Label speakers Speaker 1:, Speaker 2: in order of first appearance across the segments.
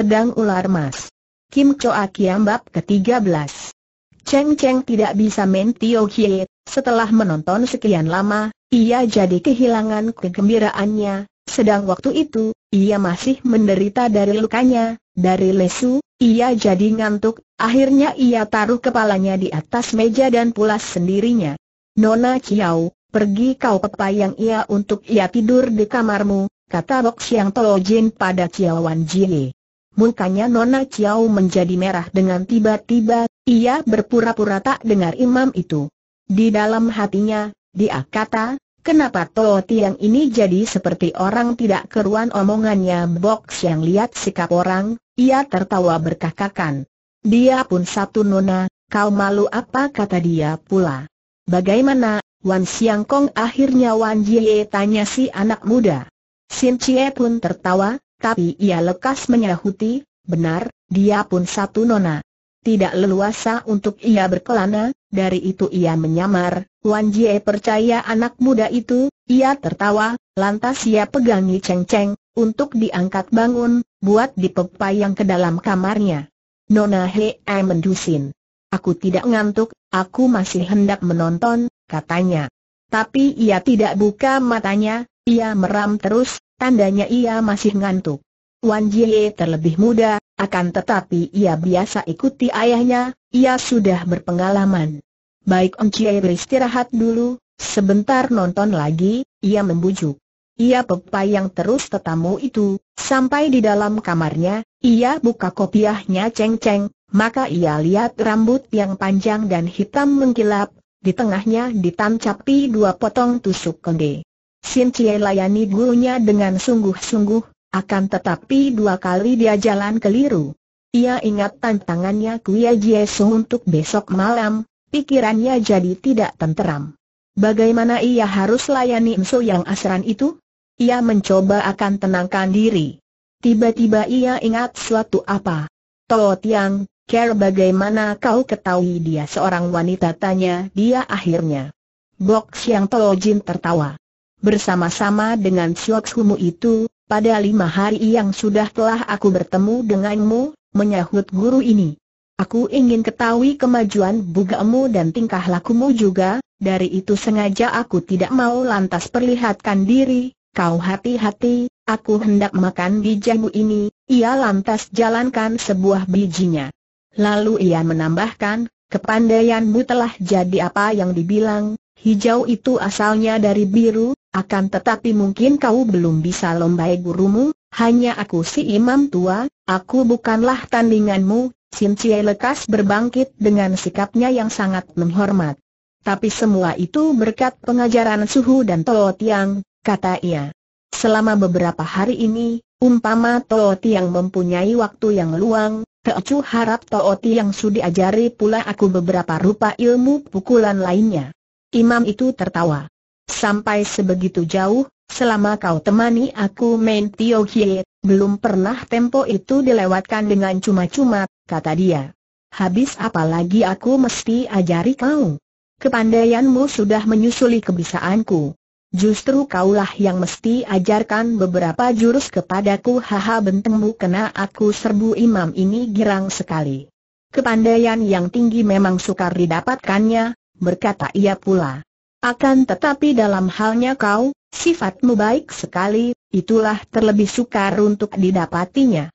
Speaker 1: Pedang Ular Mas. Kim Choa Kiam Bab ke-13 Cheng Cheng tidak bisa main Tio Hie, setelah menonton sekian lama, ia jadi kehilangan kegembiraannya, sedang waktu itu, ia masih menderita dari lukanya, dari lesu, ia jadi ngantuk, akhirnya ia taruh kepalanya di atas meja dan pulas sendirinya. Nona Chiao, pergi kau pepayang ia untuk ia tidur di kamarmu, kata Bok Siang Tolo Jin pada Wan Jie. Mukanya Nona Chiao menjadi merah dengan tiba-tiba, ia berpura-pura tak dengar imam itu. Di dalam hatinya, dia kata, kenapa Toh Tiang ini jadi seperti orang tidak keruan omongannya box yang lihat sikap orang, ia tertawa berkakakan. Dia pun satu Nona, kau malu apa kata dia pula. Bagaimana, Wan Siang Kong akhirnya Wan Jie tanya si anak muda. Sin Chie pun tertawa, tapi ia lekas menyahuti, benar, dia pun satu nona. Tidak leluasa untuk ia berkelana, dari itu ia menyamar, Wan Jie percaya anak muda itu, ia tertawa, lantas ia pegangi ceng-ceng untuk diangkat bangun, buat dipepayang ke dalam kamarnya. Nona He Hei mendusin. Aku tidak ngantuk, aku masih hendak menonton, katanya. Tapi ia tidak buka matanya, ia meram terus, Tandanya ia masih ngantuk. Wan Jie terlebih muda, akan tetapi ia biasa ikuti ayahnya, ia sudah berpengalaman. Baik Ong Jie beristirahat dulu, sebentar nonton lagi, ia membujuk. Ia pepayang yang terus tetamu itu, sampai di dalam kamarnya, ia buka kopiahnya ceng-ceng, maka ia lihat rambut yang panjang dan hitam mengkilap, di tengahnya ditancapi dua potong tusuk konde. Sin Cie layani gurunya dengan sungguh-sungguh, akan tetapi dua kali dia jalan keliru. Ia ingat tantangannya Kuya Su untuk besok malam, pikirannya jadi tidak tenteram. Bagaimana ia harus layani Msu yang asran itu? Ia mencoba akan tenangkan diri. Tiba-tiba ia ingat suatu apa. Toh Tiang, Care bagaimana kau ketahui dia seorang wanita tanya dia akhirnya. Bok Siang Toh Jin tertawa. Bersama-sama dengan Sioksumu itu, pada lima hari yang sudah telah aku bertemu denganmu, menyahut guru ini. Aku ingin ketahui kemajuan bugamu dan tingkah lakumu juga, dari itu sengaja aku tidak mau lantas perlihatkan diri, kau hati-hati, aku hendak makan bijamu ini, ia lantas jalankan sebuah bijinya. Lalu ia menambahkan, kepandaianmu telah jadi apa yang dibilang, hijau itu asalnya dari biru, akan tetapi mungkin kau belum bisa lombai gurumu, hanya aku si imam tua, aku bukanlah tandinganmu, Sin Cie lekas berbangkit dengan sikapnya yang sangat menghormat. Tapi semua itu berkat pengajaran Suhu dan Toh Tiang, kata ia. Selama beberapa hari ini, umpama Toh Tiang mempunyai waktu yang luang, Teocu harap Tolo Tiang sudi ajari pula aku beberapa rupa ilmu pukulan lainnya. Imam itu tertawa sampai sebegitu jauh, selama kau temani aku main Tio Hie, belum pernah tempo itu dilewatkan dengan cuma-cuma, kata dia. Habis apalagi aku mesti ajari kau. Kepandaianmu sudah menyusuli kebisaanku. Justru kaulah yang mesti ajarkan beberapa jurus kepadaku haha bentengmu kena aku serbu imam ini girang sekali. Kepandaian yang tinggi memang sukar didapatkannya, berkata ia pula. Akan tetapi dalam halnya kau, sifatmu baik sekali, itulah terlebih sukar untuk didapatinya.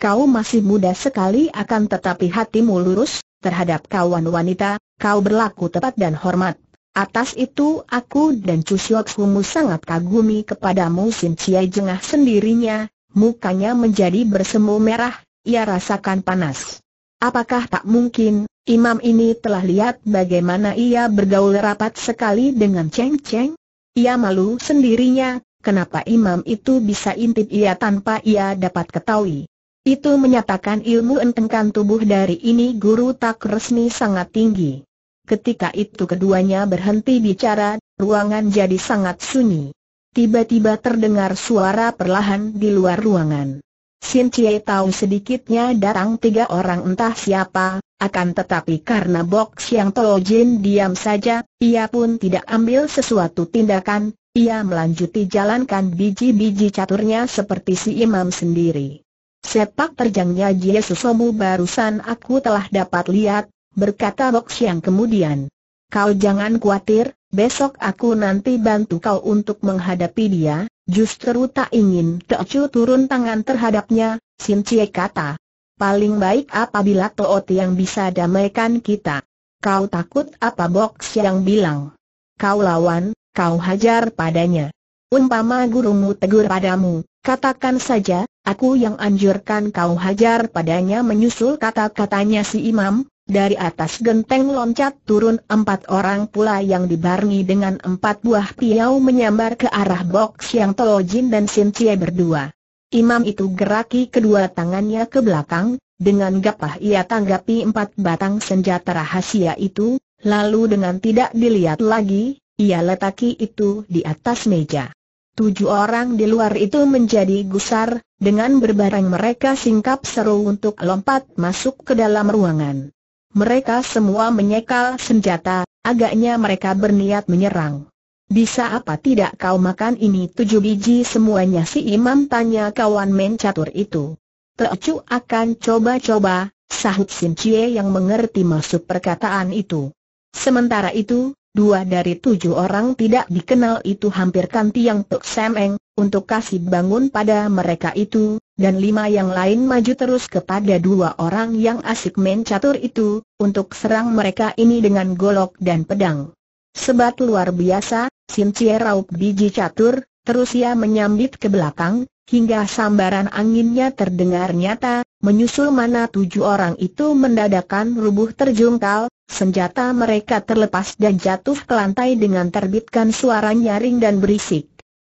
Speaker 1: Kau masih muda sekali akan tetapi hatimu lurus, terhadap kawan wanita, kau berlaku tepat dan hormat. Atas itu aku dan Cusyok sangat kagumi kepadamu Sin Chiai jengah sendirinya, mukanya menjadi bersemu merah, ia rasakan panas. Apakah tak mungkin, Imam ini telah lihat bagaimana ia bergaul rapat sekali dengan Cheng Cheng. Ia malu sendirinya, kenapa imam itu bisa intip ia tanpa ia dapat ketahui. Itu menyatakan ilmu entengkan tubuh dari ini guru tak resmi sangat tinggi. Ketika itu keduanya berhenti bicara, ruangan jadi sangat sunyi. Tiba-tiba terdengar suara perlahan di luar ruangan. Sin Cie tahu sedikitnya datang tiga orang entah siapa, akan tetapi karena box yang Teo Jin diam saja, ia pun tidak ambil sesuatu tindakan, ia melanjuti jalankan biji-biji caturnya seperti si imam sendiri. Sepak terjangnya Susomu barusan aku telah dapat lihat, berkata box yang kemudian. Kau jangan khawatir, besok aku nanti bantu kau untuk menghadapi dia, Justru tak ingin Teocu turun tangan terhadapnya, Sin Cie kata. Paling baik apabila Toot yang bisa damaikan kita. Kau takut apa Box yang bilang? Kau lawan, kau hajar padanya. Umpama gurumu tegur padamu, katakan saja, aku yang anjurkan kau hajar padanya menyusul kata-katanya si imam, dari atas genteng loncat turun empat orang pula yang dibarengi dengan empat buah piau menyambar ke arah box yang Tojin dan Sin berdua. Imam itu geraki kedua tangannya ke belakang, dengan gapah ia tanggapi empat batang senjata rahasia itu, lalu dengan tidak dilihat lagi, ia letaki itu di atas meja. Tujuh orang di luar itu menjadi gusar, dengan berbareng mereka singkap seru untuk lompat masuk ke dalam ruangan. Mereka semua menyekal senjata, agaknya mereka berniat menyerang. Bisa apa tidak kau makan ini tujuh biji semuanya si imam tanya kawan men catur itu. Teocu akan coba-coba, sahut Sin Chie yang mengerti maksud perkataan itu. Sementara itu, dua dari tujuh orang tidak dikenal itu hampirkan tiang Tok Semeng, untuk kasih bangun pada mereka itu, dan lima yang lain maju terus kepada dua orang yang asik main catur itu, untuk serang mereka ini dengan golok dan pedang. Sebat luar biasa, Sim Cie raup biji catur, terus ia menyambit ke belakang, hingga sambaran anginnya terdengar nyata, menyusul mana tujuh orang itu mendadakan rubuh terjungkal, senjata mereka terlepas dan jatuh ke lantai dengan terbitkan suara nyaring dan berisik.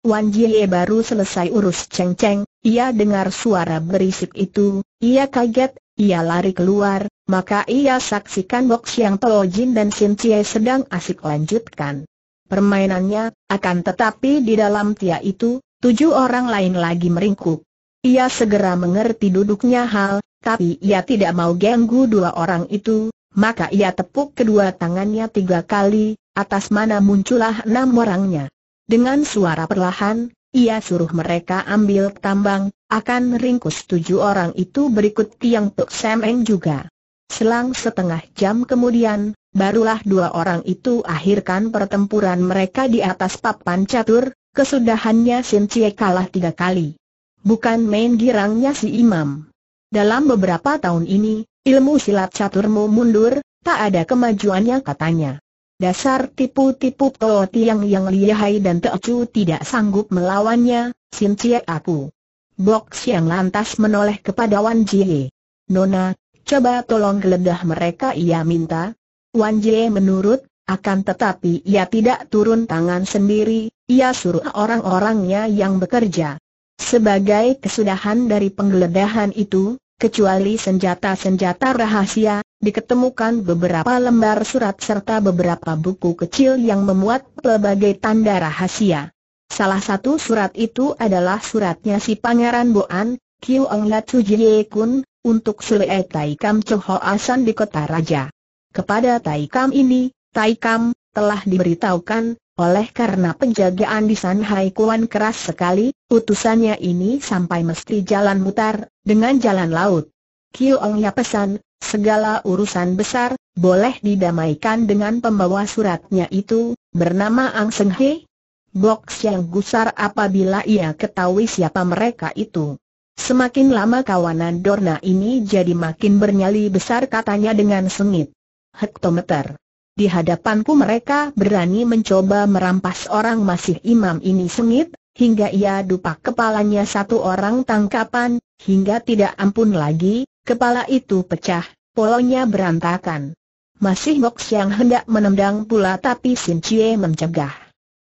Speaker 1: Wan Jie baru selesai urus ceng-ceng, ia dengar suara berisik itu, ia kaget, ia lari keluar, maka ia saksikan box yang Tao Jin dan Sin Cie sedang asik lanjutkan. Permainannya, akan tetapi di dalam tia itu, tujuh orang lain lagi meringkuk. Ia segera mengerti duduknya hal, tapi ia tidak mau ganggu dua orang itu, maka ia tepuk kedua tangannya tiga kali, atas mana muncullah enam orangnya. Dengan suara perlahan, ia suruh mereka ambil tambang, akan ringkus tujuh orang itu berikut Tiang Tok Semeng juga. Selang setengah jam kemudian, barulah dua orang itu akhirkan pertempuran mereka di atas papan catur, kesudahannya Sin Cie kalah tiga kali. Bukan main girangnya si imam. Dalam beberapa tahun ini, ilmu silat caturmu mundur, tak ada kemajuannya katanya. Dasar tipu-tipu Tiang yang lihai dan teacu tidak sanggup melawannya, Sin Cie aku. Bok Siang lantas menoleh kepada Wan Jie. Nona, coba tolong geledah mereka ia minta. Wan Jie menurut, akan tetapi ia tidak turun tangan sendiri, ia suruh orang-orangnya yang bekerja. Sebagai kesudahan dari penggeledahan itu, Kecuali senjata-senjata rahasia, diketemukan beberapa lembar surat serta beberapa buku kecil yang memuat pelbagai tanda rahasia. Salah satu surat itu adalah suratnya si Pangeran Boan, Kiu Ong Latsu Jie Kun, untuk Sule Tai Kam Choho Asan di Kota Raja. Kepada Tai Kam ini, Tai Kam, telah diberitahukan, oleh karena penjagaan di Shanghai Kuan keras sekali, utusannya ini sampai mesti jalan mutar, dengan jalan laut. Kiongnya pesan, segala urusan besar, boleh didamaikan dengan pembawa suratnya itu, bernama Ang Seng He. Box yang gusar apabila ia ketahui siapa mereka itu. Semakin lama kawanan Dorna ini jadi makin bernyali besar katanya dengan sengit. Hektometer di hadapanku mereka berani mencoba merampas orang masih imam ini sengit, hingga ia dupa kepalanya satu orang tangkapan, hingga tidak ampun lagi, kepala itu pecah, polonya berantakan. Masih Box yang hendak menendang pula tapi Sin Chie mencegah.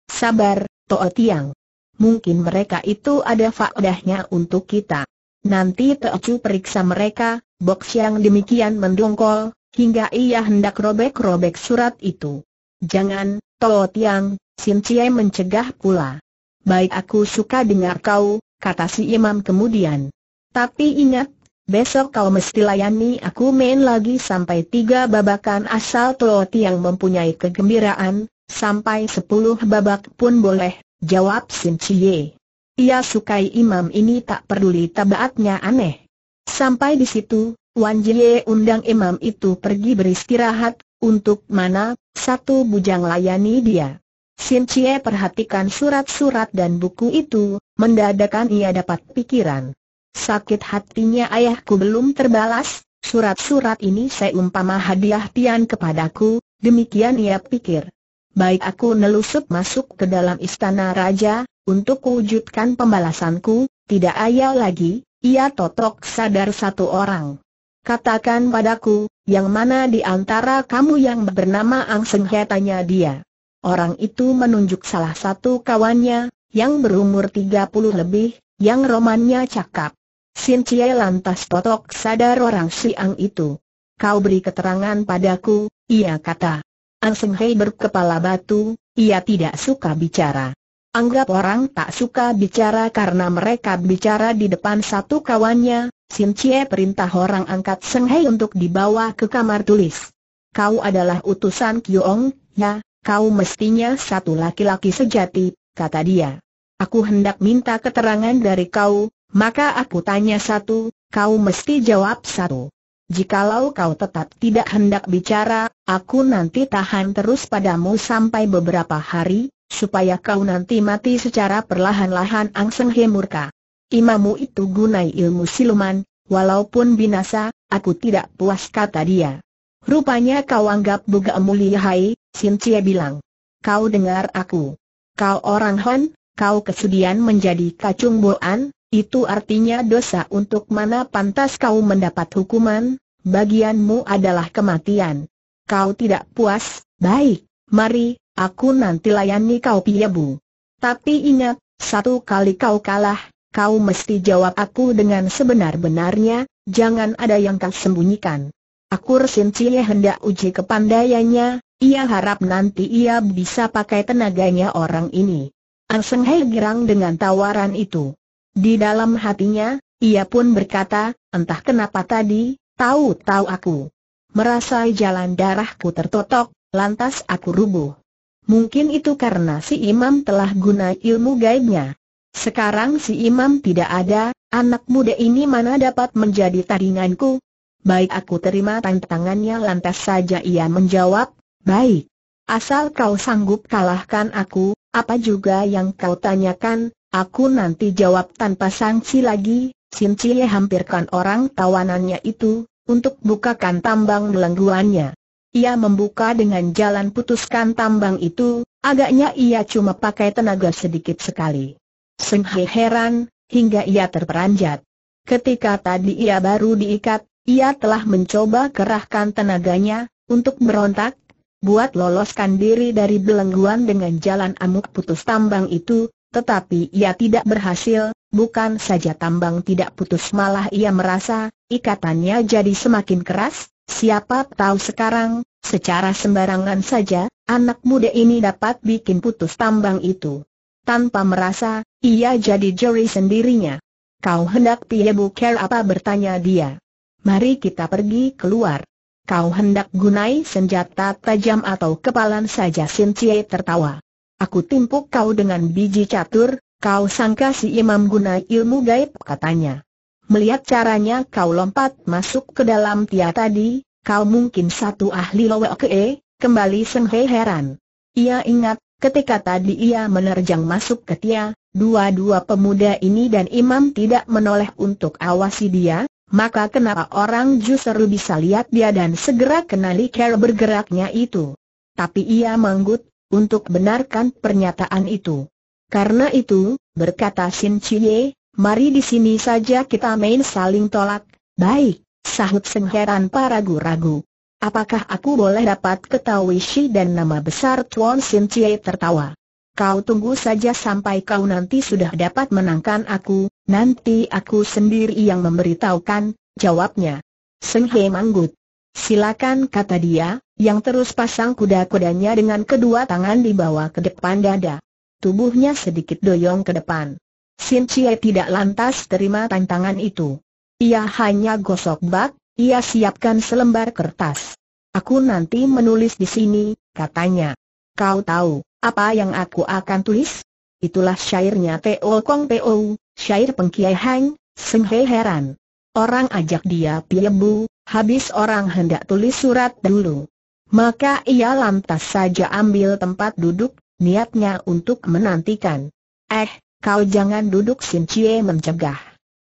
Speaker 1: Sabar, Toa Tiang. Mungkin mereka itu ada faedahnya untuk kita. Nanti Toa Chu periksa mereka, Box yang demikian mendongkol, hingga ia hendak robek-robek surat itu. Jangan, Toh Tiang, Sin Cie mencegah pula. Baik aku suka dengar kau, kata si imam kemudian. Tapi ingat, besok kau mesti layani aku main lagi sampai tiga babakan asal Toh Tiang mempunyai kegembiraan, sampai sepuluh babak pun boleh, jawab Sin Cie. Ia sukai imam ini tak peduli tabaatnya aneh. Sampai di situ, Wan Jie undang imam itu pergi beristirahat, untuk mana, satu bujang layani dia. Sin Chie perhatikan surat-surat dan buku itu, mendadakan ia dapat pikiran. Sakit hatinya ayahku belum terbalas, surat-surat ini saya umpama hadiah Tian kepadaku, demikian ia pikir. Baik aku nelusup masuk ke dalam istana raja, untuk wujudkan pembalasanku, tidak ayal lagi, ia totok sadar satu orang. Katakan padaku, yang mana di antara kamu yang bernama Ang Seng He tanya dia. Orang itu menunjuk salah satu kawannya, yang berumur 30 lebih, yang romannya cakap. Sin Chie lantas totok sadar orang siang itu. Kau beri keterangan padaku, ia kata. Ang Seng He berkepala batu, ia tidak suka bicara. Anggap orang tak suka bicara karena mereka bicara di depan satu kawannya, Sim Cie perintah orang angkat Seng Hei untuk dibawa ke kamar tulis. Kau adalah utusan Kiong, ya, kau mestinya satu laki-laki sejati, kata dia. Aku hendak minta keterangan dari kau, maka aku tanya satu, kau mesti jawab satu. Jikalau kau tetap tidak hendak bicara, aku nanti tahan terus padamu sampai beberapa hari, supaya kau nanti mati secara perlahan-lahan Angseng He murka. Imamu itu gunai ilmu siluman, walaupun binasa, aku tidak puas kata dia. Rupanya kau anggap mulia Hai, Sintia bilang. Kau dengar aku. Kau orang Hon, kau kesudian menjadi kacung boan, itu artinya dosa untuk mana pantas kau mendapat hukuman, bagianmu adalah kematian. Kau tidak puas, baik, mari, aku nanti layani kau piyabu. Tapi ingat, satu kali kau kalah, kau mesti jawab aku dengan sebenar-benarnya, jangan ada yang kau sembunyikan. Aku Resin Cie hendak uji kepandaiannya, ia harap nanti ia bisa pakai tenaganya orang ini. Anseng Hei girang dengan tawaran itu. Di dalam hatinya, ia pun berkata, entah kenapa tadi, tahu-tahu aku. Merasa jalan darahku tertotok, lantas aku rubuh. Mungkin itu karena si imam telah guna ilmu gaibnya. Sekarang si imam tidak ada, anak muda ini mana dapat menjadi tandinganku? Baik aku terima tantangannya lantas saja ia menjawab, baik. Asal kau sanggup kalahkan aku, apa juga yang kau tanyakan, aku nanti jawab tanpa sanksi lagi, Sin Cie hampirkan orang tawanannya itu, untuk bukakan tambang belengguannya. Ia membuka dengan jalan putuskan tambang itu, agaknya ia cuma pakai tenaga sedikit sekali. Seng He heran, hingga ia terperanjat. Ketika tadi ia baru diikat, ia telah mencoba kerahkan tenaganya, untuk berontak, buat loloskan diri dari belengguan dengan jalan amuk putus tambang itu, tetapi ia tidak berhasil, bukan saja tambang tidak putus malah ia merasa, ikatannya jadi semakin keras, siapa tahu sekarang, secara sembarangan saja, anak muda ini dapat bikin putus tambang itu. Tanpa merasa, ia jadi juri sendirinya. Kau hendak pie buker apa bertanya dia. Mari kita pergi keluar. Kau hendak gunai senjata tajam atau kepalan saja Sin Cie tertawa. Aku timpuk kau dengan biji catur, kau sangka si imam gunai ilmu gaib katanya. Melihat caranya kau lompat masuk ke dalam tia tadi, kau mungkin satu ahli lowe kee, kembali Seng Hei heran. Ia ingat Ketika tadi ia menerjang masuk ke Tia, dua-dua pemuda ini dan imam tidak menoleh untuk awasi dia, maka kenapa orang justru bisa lihat dia dan segera kenali cara bergeraknya itu. Tapi ia manggut, untuk benarkan pernyataan itu. Karena itu, berkata Shin Chie, mari di sini saja kita main saling tolak, baik, sahut sengheran para Guragu. Apakah aku boleh dapat ketahui si dan nama besar Tuan Sin Chie tertawa? Kau tunggu saja sampai kau nanti sudah dapat menangkan aku, nanti aku sendiri yang memberitahukan, jawabnya. Seng He manggut. Silakan kata dia, yang terus pasang kuda-kudanya dengan kedua tangan dibawa ke depan dada. Tubuhnya sedikit doyong ke depan. Sin Chie tidak lantas terima tantangan itu. Ia hanya gosok bak, ia siapkan selembar kertas. Aku nanti menulis di sini, katanya. Kau tahu, apa yang aku akan tulis? Itulah syairnya Teo Kong Teo, syair pengkiai Heng, Seng He heran. Orang ajak dia piyebu, habis orang hendak tulis surat dulu. Maka ia lantas saja ambil tempat duduk, niatnya untuk menantikan. Eh, kau jangan duduk Sin Cie mencegah.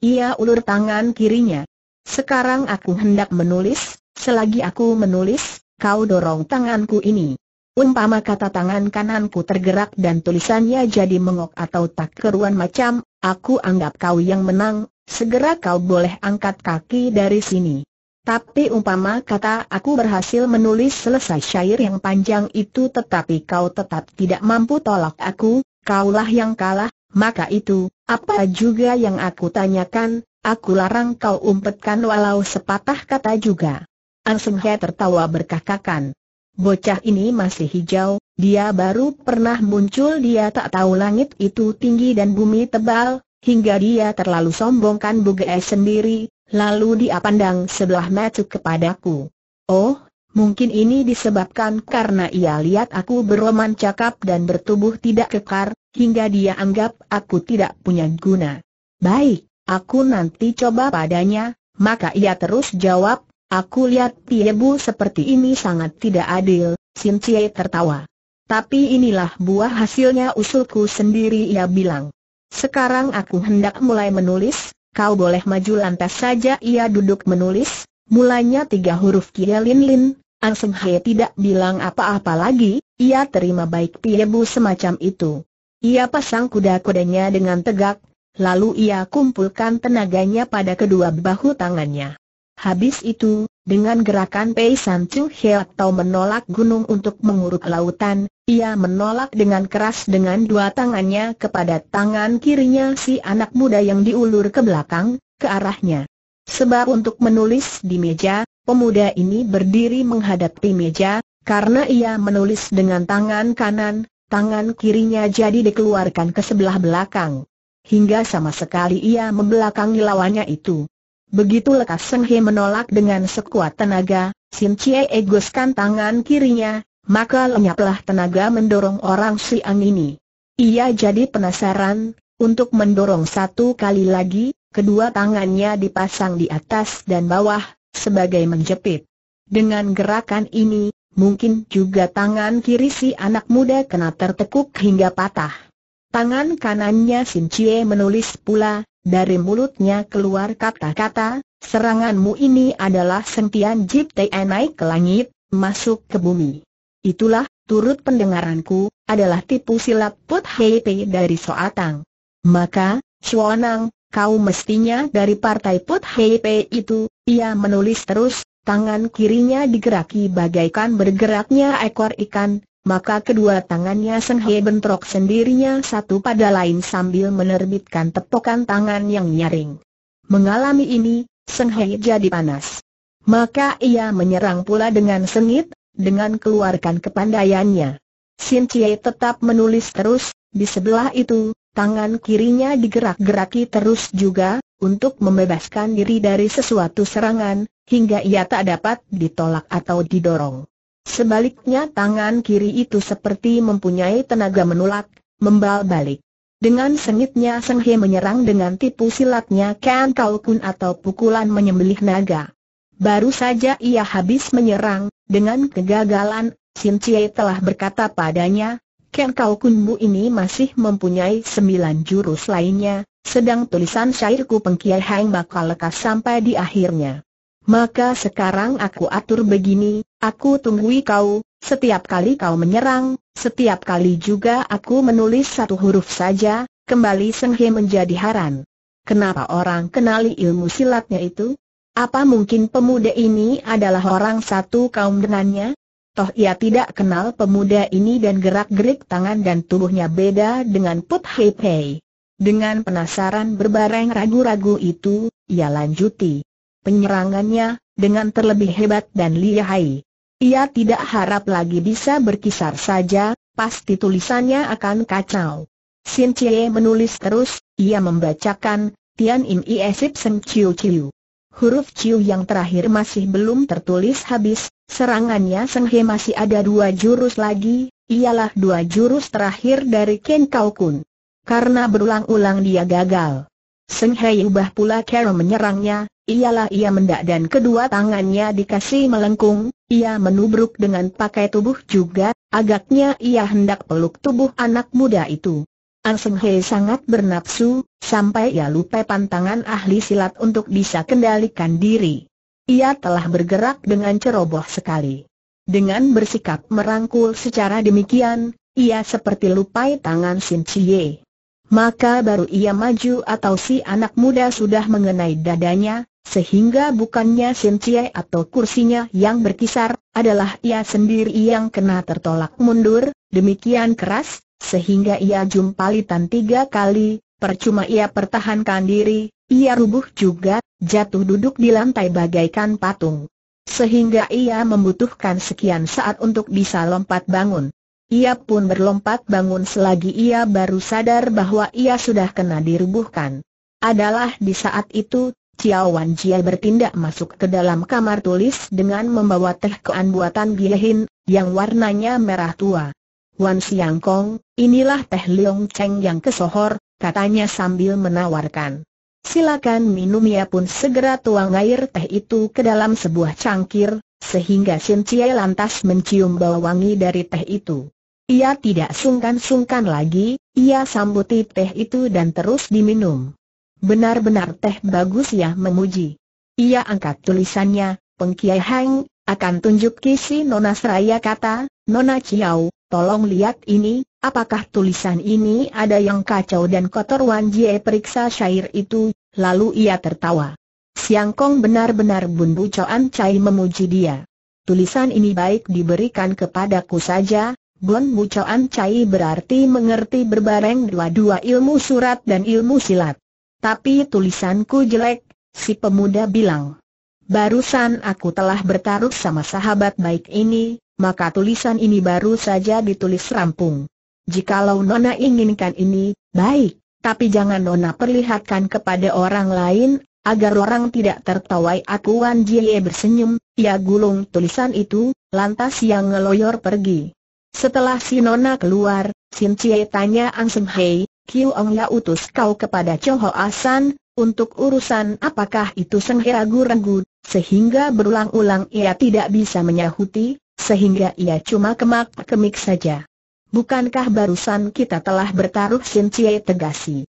Speaker 1: Ia ulur tangan kirinya. Sekarang aku hendak menulis, selagi aku menulis, kau dorong tanganku ini. Umpama kata tangan kananku tergerak dan tulisannya jadi mengok atau tak keruan macam, aku anggap kau yang menang, segera kau boleh angkat kaki dari sini. Tapi umpama kata aku berhasil menulis selesai syair yang panjang itu tetapi kau tetap tidak mampu tolak aku, kaulah yang kalah, maka itu, apa juga yang aku tanyakan, Aku larang kau umpetkan walau sepatah kata juga. Sung Hye tertawa berkakakan. Bocah ini masih hijau, dia baru pernah muncul dia tak tahu langit itu tinggi dan bumi tebal, hingga dia terlalu sombongkan Buge sendiri, lalu dia pandang sebelah mata kepadaku. Oh, mungkin ini disebabkan karena ia lihat aku beroman cakap dan bertubuh tidak kekar, hingga dia anggap aku tidak punya guna. Baik, Aku nanti coba padanya, maka ia terus jawab, aku lihat Piebu seperti ini sangat tidak adil, Sin Cie tertawa. Tapi inilah buah hasilnya usulku sendiri ia bilang. Sekarang aku hendak mulai menulis, kau boleh maju lantas saja ia duduk menulis, mulanya tiga huruf kia Lin Lin, Ang Seng Hai tidak bilang apa-apa lagi, ia terima baik Piebu semacam itu. Ia pasang kuda-kudanya dengan tegak, Lalu ia kumpulkan tenaganya pada kedua bahu tangannya. Habis itu, dengan gerakan Pei San Chu atau menolak gunung untuk mengurut lautan, ia menolak dengan keras dengan dua tangannya kepada tangan kirinya si anak muda yang diulur ke belakang, ke arahnya. Sebab untuk menulis di meja, pemuda ini berdiri menghadapi meja, karena ia menulis dengan tangan kanan, tangan kirinya jadi dikeluarkan ke sebelah belakang hingga sama sekali ia membelakangi lawannya itu. Begitu lekas Seng He menolak dengan sekuat tenaga, Sin Chie egoskan tangan kirinya, maka lenyaplah tenaga mendorong orang Siang ini. Ia jadi penasaran, untuk mendorong satu kali lagi, kedua tangannya dipasang di atas dan bawah, sebagai menjepit. Dengan gerakan ini, mungkin juga tangan kiri si anak muda kena tertekuk hingga patah. Tangan kanannya Sin Chie menulis pula, dari mulutnya keluar kata-kata, seranganmu ini adalah sentian Jip Tei naik ke langit, masuk ke bumi. Itulah, turut pendengaranku, adalah tipu silap Put Heipe dari Soatang. Maka, Chuanang, kau mestinya dari partai Put Heipe itu, ia menulis terus, tangan kirinya digeraki bagaikan bergeraknya ekor ikan, maka kedua tangannya Seng He bentrok sendirinya satu pada lain sambil menerbitkan tepukan tangan yang nyaring. Mengalami ini, Seng He jadi panas. Maka ia menyerang pula dengan sengit, dengan keluarkan kepandaiannya. Sin Chie tetap menulis terus, di sebelah itu, tangan kirinya digerak-geraki terus juga, untuk membebaskan diri dari sesuatu serangan, hingga ia tak dapat ditolak atau didorong. Sebaliknya tangan kiri itu seperti mempunyai tenaga menolak, membal balik. Dengan sengitnya Seng He menyerang dengan tipu silatnya Kan Kau Kun atau pukulan menyembelih naga. Baru saja ia habis menyerang, dengan kegagalan, Sin Chie telah berkata padanya, Ken Kau Bu ini masih mempunyai sembilan jurus lainnya, sedang tulisan syairku Pengkiai Hang bakal lekas sampai di akhirnya maka sekarang aku atur begini, aku tunggui kau, setiap kali kau menyerang, setiap kali juga aku menulis satu huruf saja, kembali Seng He menjadi haran. Kenapa orang kenali ilmu silatnya itu? Apa mungkin pemuda ini adalah orang satu kaum dengannya? Toh ia tidak kenal pemuda ini dan gerak-gerik tangan dan tubuhnya beda dengan Put Hei Pei. Dengan penasaran berbareng ragu-ragu itu, ia lanjuti penyerangannya, dengan terlebih hebat dan lihai. Ia tidak harap lagi bisa berkisar saja, pasti tulisannya akan kacau. Sin Cie menulis terus, ia membacakan, Tian Im Sip seng Chiu Chiu. Huruf Chiu yang terakhir masih belum tertulis habis, serangannya Seng He masih ada dua jurus lagi, ialah dua jurus terakhir dari Ken Kau Kun. Karena berulang-ulang dia gagal. Seng He ubah pula cara menyerangnya, Ialah ia mendak dan kedua tangannya dikasih melengkung, ia menubruk dengan pakai tubuh juga, agaknya ia hendak peluk tubuh anak muda itu. Anseng He sangat bernafsu, sampai ia lupa pantangan ahli silat untuk bisa kendalikan diri. Ia telah bergerak dengan ceroboh sekali. Dengan bersikap merangkul secara demikian, ia seperti lupai tangan Sin Chie. Maka baru ia maju atau si anak muda sudah mengenai dadanya, sehingga bukannya Sintiai atau kursinya yang berkisar, adalah ia sendiri yang kena tertolak mundur, demikian keras, sehingga ia jumpalitan tiga kali, percuma ia pertahankan diri, ia rubuh juga, jatuh duduk di lantai bagaikan patung. Sehingga ia membutuhkan sekian saat untuk bisa lompat bangun. Ia pun berlompat bangun selagi ia baru sadar bahwa ia sudah kena dirubuhkan. Adalah di saat itu, Chiao Wan Jie bertindak masuk ke dalam kamar tulis dengan membawa teh kean buatan Hin, yang warnanya merah tua. Wan Siang Kong, inilah teh Leong Cheng yang kesohor, katanya sambil menawarkan. Silakan minum ia pun segera tuang air teh itu ke dalam sebuah cangkir, sehingga Sin lantas mencium bau wangi dari teh itu. Ia tidak sungkan-sungkan lagi, ia sambuti teh itu dan terus diminum. Benar-benar teh bagus ya memuji. Ia angkat tulisannya, Pengkiai Hang, akan tunjuk kisi Nona Seraya kata, Nona Ciau, tolong lihat ini, apakah tulisan ini ada yang kacau dan kotor Wan Jie periksa syair itu, lalu ia tertawa. Siang Kong benar-benar Bun Bu Cai Chai memuji dia. Tulisan ini baik diberikan kepadaku saja, Bun Bu Coan Chai berarti mengerti berbareng dua-dua ilmu surat dan ilmu silat. Tapi tulisanku jelek, si pemuda bilang. Barusan aku telah bertaruh sama sahabat baik ini, maka tulisan ini baru saja ditulis rampung. Jikalau Nona inginkan ini, baik, tapi jangan Nona perlihatkan kepada orang lain, agar orang tidak tertawai aku Wan Jie bersenyum, ia gulung tulisan itu, lantas yang ngeloyor pergi. Setelah si Nona keluar, Sin Cie tanya Ang Seng Hei, Kiu Ong Ya utus kau kepada Cho Ho Asan, untuk urusan apakah itu Senghe ragu-ragu, sehingga berulang-ulang ia tidak bisa menyahuti, sehingga ia cuma kemak-kemik saja. Bukankah barusan kita telah bertaruh Sin Cie tegasi?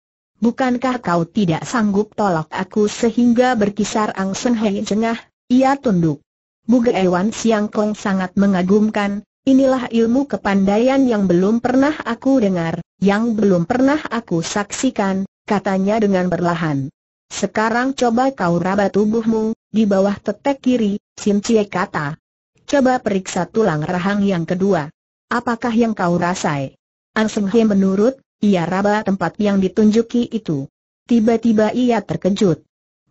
Speaker 1: Bukankah kau tidak sanggup tolak aku sehingga berkisar Ang Seng Hei jengah, ia tunduk. Buge Ewan Siang Kong sangat mengagumkan, Inilah ilmu kepandaian yang belum pernah aku dengar, yang belum pernah aku saksikan, katanya dengan perlahan. Sekarang coba kau raba tubuhmu, di bawah tetek kiri, Sim Cie kata. Coba periksa tulang rahang yang kedua. Apakah yang kau rasai? Seng He menurut, ia raba tempat yang ditunjuki itu. Tiba-tiba ia terkejut.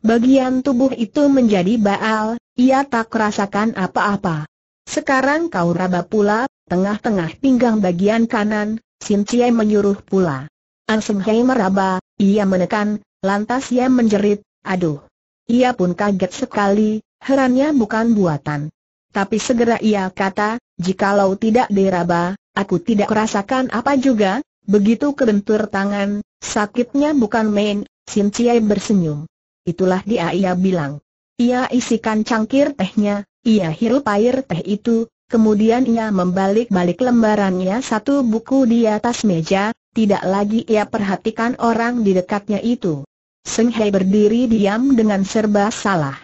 Speaker 1: Bagian tubuh itu menjadi baal, ia tak rasakan apa-apa. Sekarang kau raba pula, tengah-tengah pinggang bagian kanan, Sin Cie menyuruh pula. An Seng Hei meraba, ia menekan, lantas ia menjerit, aduh. Ia pun kaget sekali, herannya bukan buatan. Tapi segera ia kata, jikalau tidak diraba, aku tidak rasakan apa juga, begitu kebentur tangan, sakitnya bukan main, Sin Cie bersenyum. Itulah dia ia bilang. Ia isikan cangkir tehnya, ia hirup air teh itu, kemudian ia membalik-balik lembarannya satu buku di atas meja, tidak lagi ia perhatikan orang di dekatnya itu. Seng Hei berdiri diam dengan serba salah.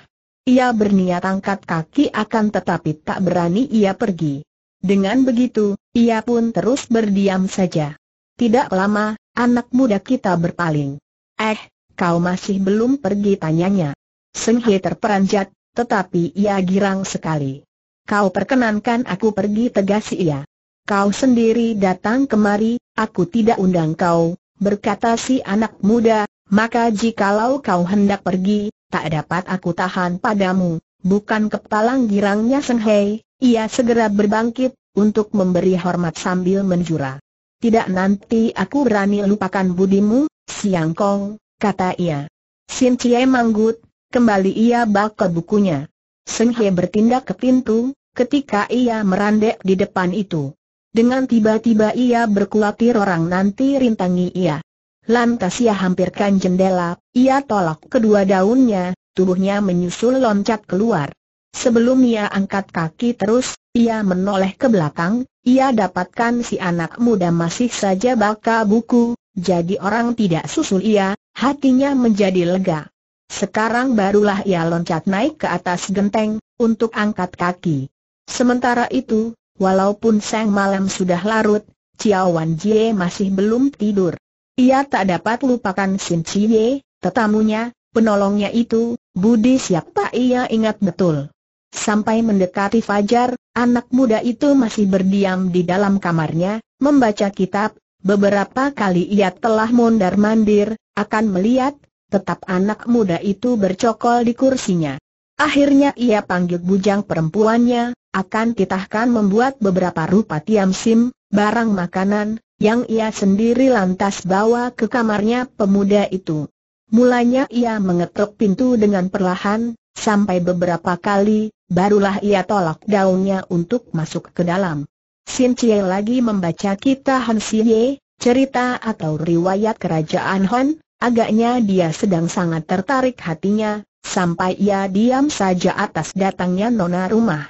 Speaker 1: Ia berniat angkat kaki akan tetapi tak berani ia pergi. Dengan begitu, ia pun terus berdiam saja. Tidak lama, anak muda kita berpaling. Eh, kau masih belum pergi tanyanya. Seng Hei terperanjat, tetapi ia girang sekali. Kau perkenankan aku pergi tegas ia. Kau sendiri datang kemari, aku tidak undang kau, berkata si anak muda, maka jikalau kau hendak pergi, tak dapat aku tahan padamu. Bukan kepalang girangnya Seng Hei, ia segera berbangkit, untuk memberi hormat sambil menjura. Tidak nanti aku berani lupakan budimu, Siang Kong, kata ia. Sin Cie Manggut, Kembali ia bak ke bukunya. Seng He bertindak ke pintu, ketika ia merandek di depan itu. Dengan tiba-tiba ia berkulatir orang nanti rintangi ia. Lantas ia hampirkan jendela, ia tolak kedua daunnya, tubuhnya menyusul loncat keluar. Sebelum ia angkat kaki terus, ia menoleh ke belakang, ia dapatkan si anak muda masih saja baka buku, jadi orang tidak susul ia, hatinya menjadi lega. Sekarang barulah ia loncat naik ke atas genteng, untuk angkat kaki. Sementara itu, walaupun sang malam sudah larut, Ciawan Jie masih belum tidur. Ia tak dapat lupakan Sin Cie, tetamunya, penolongnya itu, Budi siapa ia ingat betul. Sampai mendekati fajar, anak muda itu masih berdiam di dalam kamarnya, membaca kitab, beberapa kali ia telah mondar-mandir, akan melihat, tetap anak muda itu bercokol di kursinya. Akhirnya ia panggil bujang perempuannya, akan titahkan membuat beberapa rupa tiam sim, barang makanan, yang ia sendiri lantas bawa ke kamarnya pemuda itu. Mulanya ia mengetuk pintu dengan perlahan, sampai beberapa kali, barulah ia tolak daunnya untuk masuk ke dalam. Sin Chie lagi membaca kita Han Xie, cerita atau riwayat kerajaan Hon, Agaknya dia sedang sangat tertarik hatinya, sampai ia diam saja atas datangnya Nona rumah.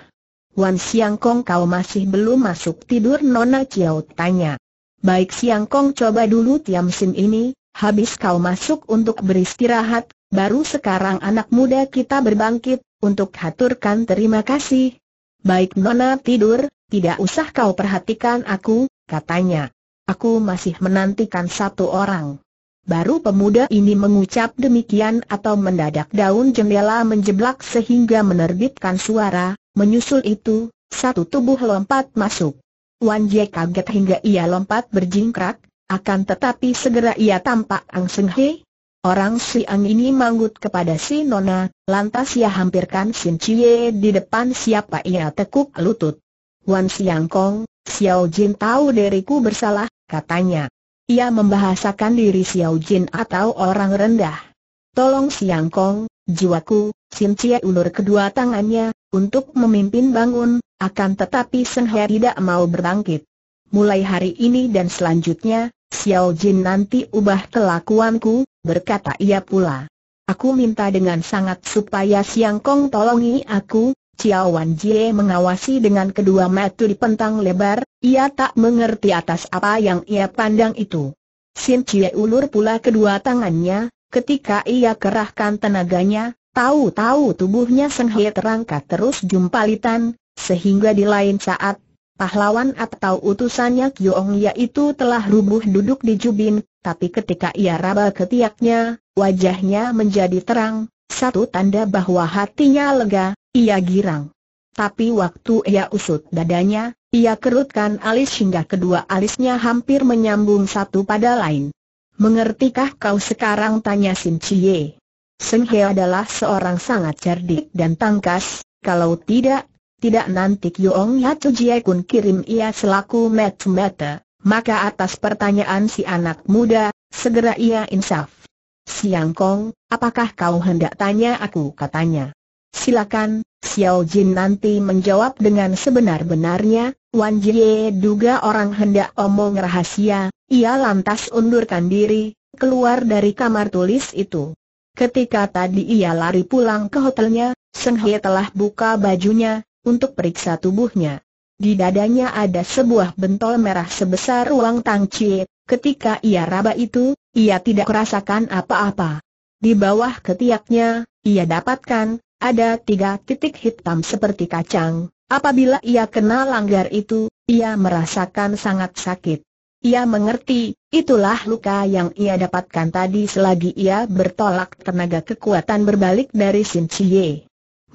Speaker 1: Wan Siang Kong kau masih belum masuk tidur Nona Chiao tanya. Baik Siang Kong coba dulu Tiam sin ini, habis kau masuk untuk beristirahat, baru sekarang anak muda kita berbangkit, untuk haturkan terima kasih. Baik Nona tidur, tidak usah kau perhatikan aku, katanya. Aku masih menantikan satu orang. Baru pemuda ini mengucap demikian atau mendadak daun jendela menjeblak sehingga menerbitkan suara, menyusul itu, satu tubuh lompat masuk. Wan Jie kaget hingga ia lompat berjingkrak, akan tetapi segera ia tampak Ang Seng He. Orang Siang ini manggut kepada si Nona, lantas ia hampirkan Sin Cie di depan siapa ia tekuk lutut. Wan Siang Kong, Xiao Jin tahu diriku bersalah, katanya. Ia membahasakan diri Xiao Jin atau orang rendah. Tolong Siang Kong, jiwaku, Sin Cie ulur kedua tangannya, untuk memimpin bangun, akan tetapi Sen He tidak mau berbangkit. Mulai hari ini dan selanjutnya, Xiao Jin nanti ubah kelakuanku, berkata ia pula. Aku minta dengan sangat supaya Siang Kong tolongi aku, Wan Jie mengawasi dengan kedua mata pentang lebar, ia tak mengerti atas apa yang ia pandang itu. Sin Cie ulur pula kedua tangannya, ketika ia kerahkan tenaganya, tahu-tahu tubuhnya Seng terangkat terus jumpalitan, sehingga di lain saat, pahlawan atau utusannya Ya itu telah rubuh duduk di jubin, tapi ketika ia raba ketiaknya, wajahnya menjadi terang, satu tanda bahwa hatinya lega, ia girang. Tapi waktu ia usut dadanya, ia kerutkan alis hingga kedua alisnya hampir menyambung satu pada lain. Mengertikah kau sekarang tanya Sim Chie? Seng He adalah seorang sangat cerdik dan tangkas, kalau tidak, tidak nanti Yong Chu Jie Kun kirim ia selaku matchmaker, maka atas pertanyaan si anak muda, segera ia insaf. Siang Kong, apakah kau hendak tanya aku katanya. Silakan, Xiao Jin nanti menjawab dengan sebenar-benarnya, Wan Jie duga orang hendak omong rahasia, ia lantas undurkan diri, keluar dari kamar tulis itu. Ketika tadi ia lari pulang ke hotelnya, Seng Hye telah buka bajunya, untuk periksa tubuhnya. Di dadanya ada sebuah bentol merah sebesar uang tangci. Ketika ia raba itu, ia tidak merasakan apa-apa. Di bawah ketiaknya, ia dapatkan ada tiga titik hitam seperti kacang, apabila ia kena langgar itu, ia merasakan sangat sakit. Ia mengerti, itulah luka yang ia dapatkan tadi selagi ia bertolak tenaga kekuatan berbalik dari Sin Chie.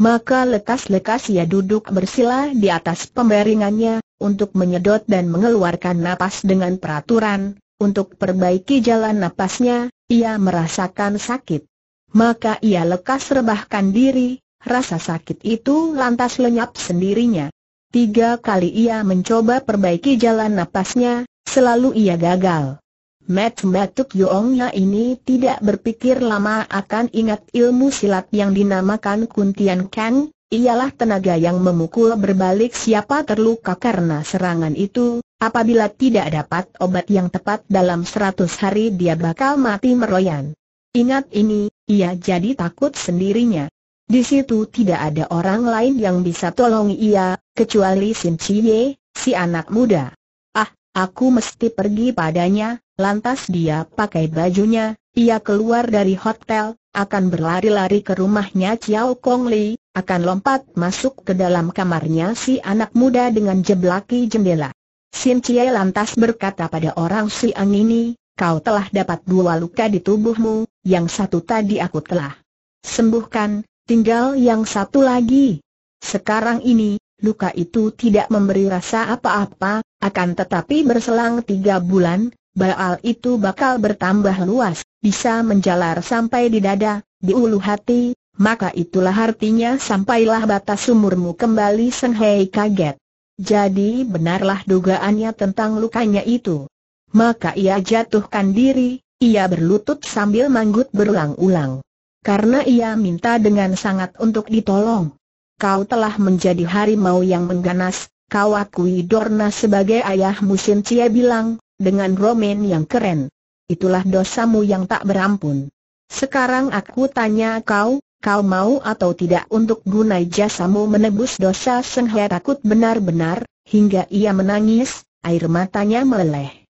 Speaker 1: Maka lekas-lekas ia duduk bersila di atas pembaringannya, untuk menyedot dan mengeluarkan napas dengan peraturan, untuk perbaiki jalan napasnya, ia merasakan sakit. Maka ia lekas rebahkan diri, rasa sakit itu lantas lenyap sendirinya. Tiga kali ia mencoba perbaiki jalan napasnya, selalu ia gagal. Mat Batuk Yoongnya ini tidak berpikir lama akan ingat ilmu silat yang dinamakan Kuntian Kang, ialah tenaga yang memukul berbalik siapa terluka karena serangan itu, apabila tidak dapat obat yang tepat dalam seratus hari dia bakal mati meroyan. Ingat ini, ia jadi takut sendirinya. Di situ tidak ada orang lain yang bisa tolong ia, kecuali Sin Chie, si anak muda. Ah, aku mesti pergi padanya, lantas dia pakai bajunya, ia keluar dari hotel, akan berlari-lari ke rumahnya Chiao Kong Li, akan lompat masuk ke dalam kamarnya si anak muda dengan jeblaki jendela. Sin Chie lantas berkata pada orang si Ang ini, kau telah dapat dua luka di tubuhmu, yang satu tadi aku telah sembuhkan, tinggal yang satu lagi. Sekarang ini, luka itu tidak memberi rasa apa-apa, akan tetapi berselang tiga bulan, baal itu bakal bertambah luas, bisa menjalar sampai di dada, di ulu hati, maka itulah artinya sampailah batas umurmu kembali Senhei kaget. Jadi benarlah dugaannya tentang lukanya itu maka ia jatuhkan diri, ia berlutut sambil manggut berulang-ulang. Karena ia minta dengan sangat untuk ditolong. Kau telah menjadi harimau yang mengganas, kau akui Dorna sebagai ayahmu, musim bilang, dengan romen yang keren. Itulah dosamu yang tak berampun. Sekarang aku tanya kau, kau mau atau tidak untuk gunai jasamu menebus dosa Senghe takut benar-benar, hingga ia menangis, air matanya meleleh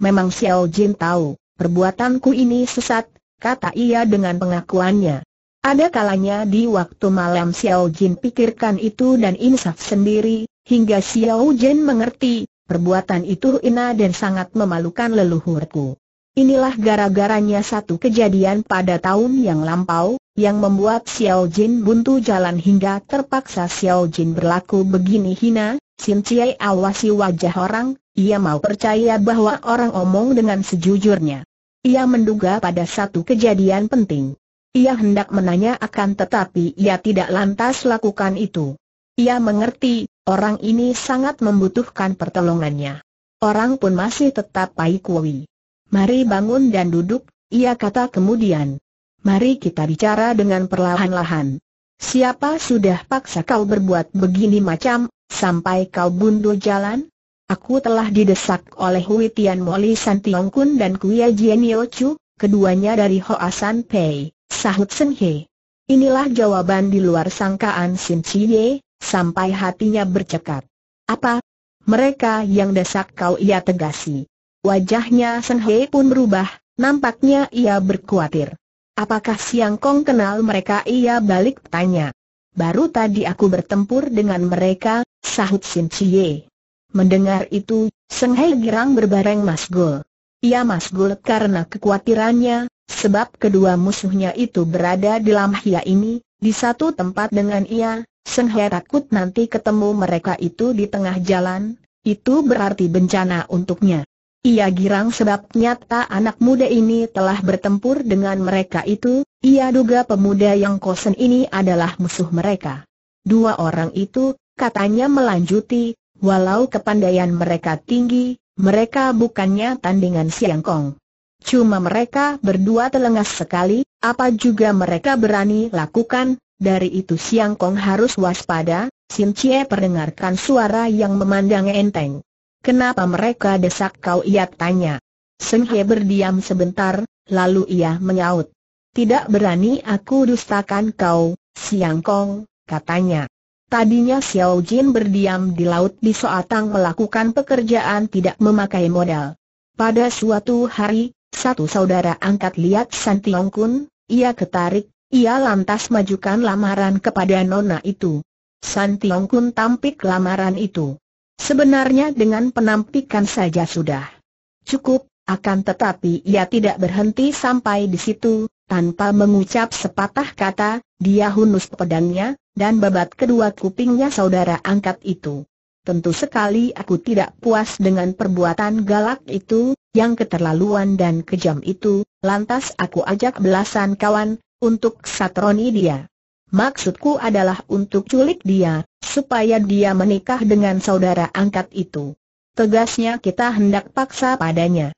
Speaker 1: memang Xiao Jin tahu, perbuatanku ini sesat, kata ia dengan pengakuannya. Ada kalanya di waktu malam Xiao Jin pikirkan itu dan insaf sendiri, hingga Xiao Jin mengerti, perbuatan itu ina dan sangat memalukan leluhurku. Inilah gara-garanya satu kejadian pada tahun yang lampau, yang membuat Xiao Jin buntu jalan hingga terpaksa Xiao Jin berlaku begini hina, Sin Cie awasi wajah orang, ia mau percaya bahwa orang omong dengan sejujurnya. Ia menduga pada satu kejadian penting. Ia hendak menanya akan tetapi ia tidak lantas lakukan itu. Ia mengerti, orang ini sangat membutuhkan pertolongannya. Orang pun masih tetap baik Kui. Mari bangun dan duduk, ia kata kemudian. Mari kita bicara dengan perlahan-lahan. Siapa sudah paksa kau berbuat begini macam, sampai kau buntu jalan? Aku telah didesak oleh Hui Tian Moli San Tiong Kun dan Kuya Jian Yeo Chu, keduanya dari Hoa San Pei, sahut Sen He. Inilah jawaban di luar sangkaan Sin Ye, sampai hatinya bercekat. Apa? Mereka yang desak kau ia tegasi. Wajahnya Sen He pun berubah, nampaknya ia berkhawatir. Apakah Siang Kong kenal mereka ia balik tanya. Baru tadi aku bertempur dengan mereka, sahut Sin Ye. Mendengar itu, Seng Hei Girang berbareng Mas Gul. Ia Mas Gul karena kekhawatirannya, sebab kedua musuhnya itu berada di Lamhia ini, di satu tempat dengan ia, Seng Hei takut nanti ketemu mereka itu di tengah jalan, itu berarti bencana untuknya. Ia girang sebab nyata anak muda ini telah bertempur dengan mereka itu, ia duga pemuda yang kosen ini adalah musuh mereka. Dua orang itu, katanya melanjuti, Walau kepandaian mereka tinggi, mereka bukannya tandingan Siang Kong. Cuma mereka berdua telengas sekali, apa juga mereka berani lakukan, dari itu Siang Kong harus waspada, Sin Chie perdengarkan suara yang memandang enteng. Kenapa mereka desak kau ia tanya. Seng He berdiam sebentar, lalu ia menyaut. Tidak berani aku dustakan kau, Siang Kong, katanya. Tadinya Xiao Jin berdiam di laut di Soatang melakukan pekerjaan tidak memakai modal. Pada suatu hari, satu saudara angkat lihat San Tiong Kun, ia ketarik, ia lantas majukan lamaran kepada nona itu. San Tiong Kun tampik lamaran itu. Sebenarnya dengan penampikan saja sudah cukup, akan tetapi ia tidak berhenti sampai di situ, tanpa mengucap sepatah kata, dia hunus pedangnya, dan babat kedua kupingnya saudara angkat itu. Tentu sekali aku tidak puas dengan perbuatan galak itu, yang keterlaluan dan kejam itu, lantas aku ajak belasan kawan, untuk satroni dia. Maksudku adalah untuk culik dia, supaya dia menikah dengan saudara angkat itu. Tegasnya kita hendak paksa padanya.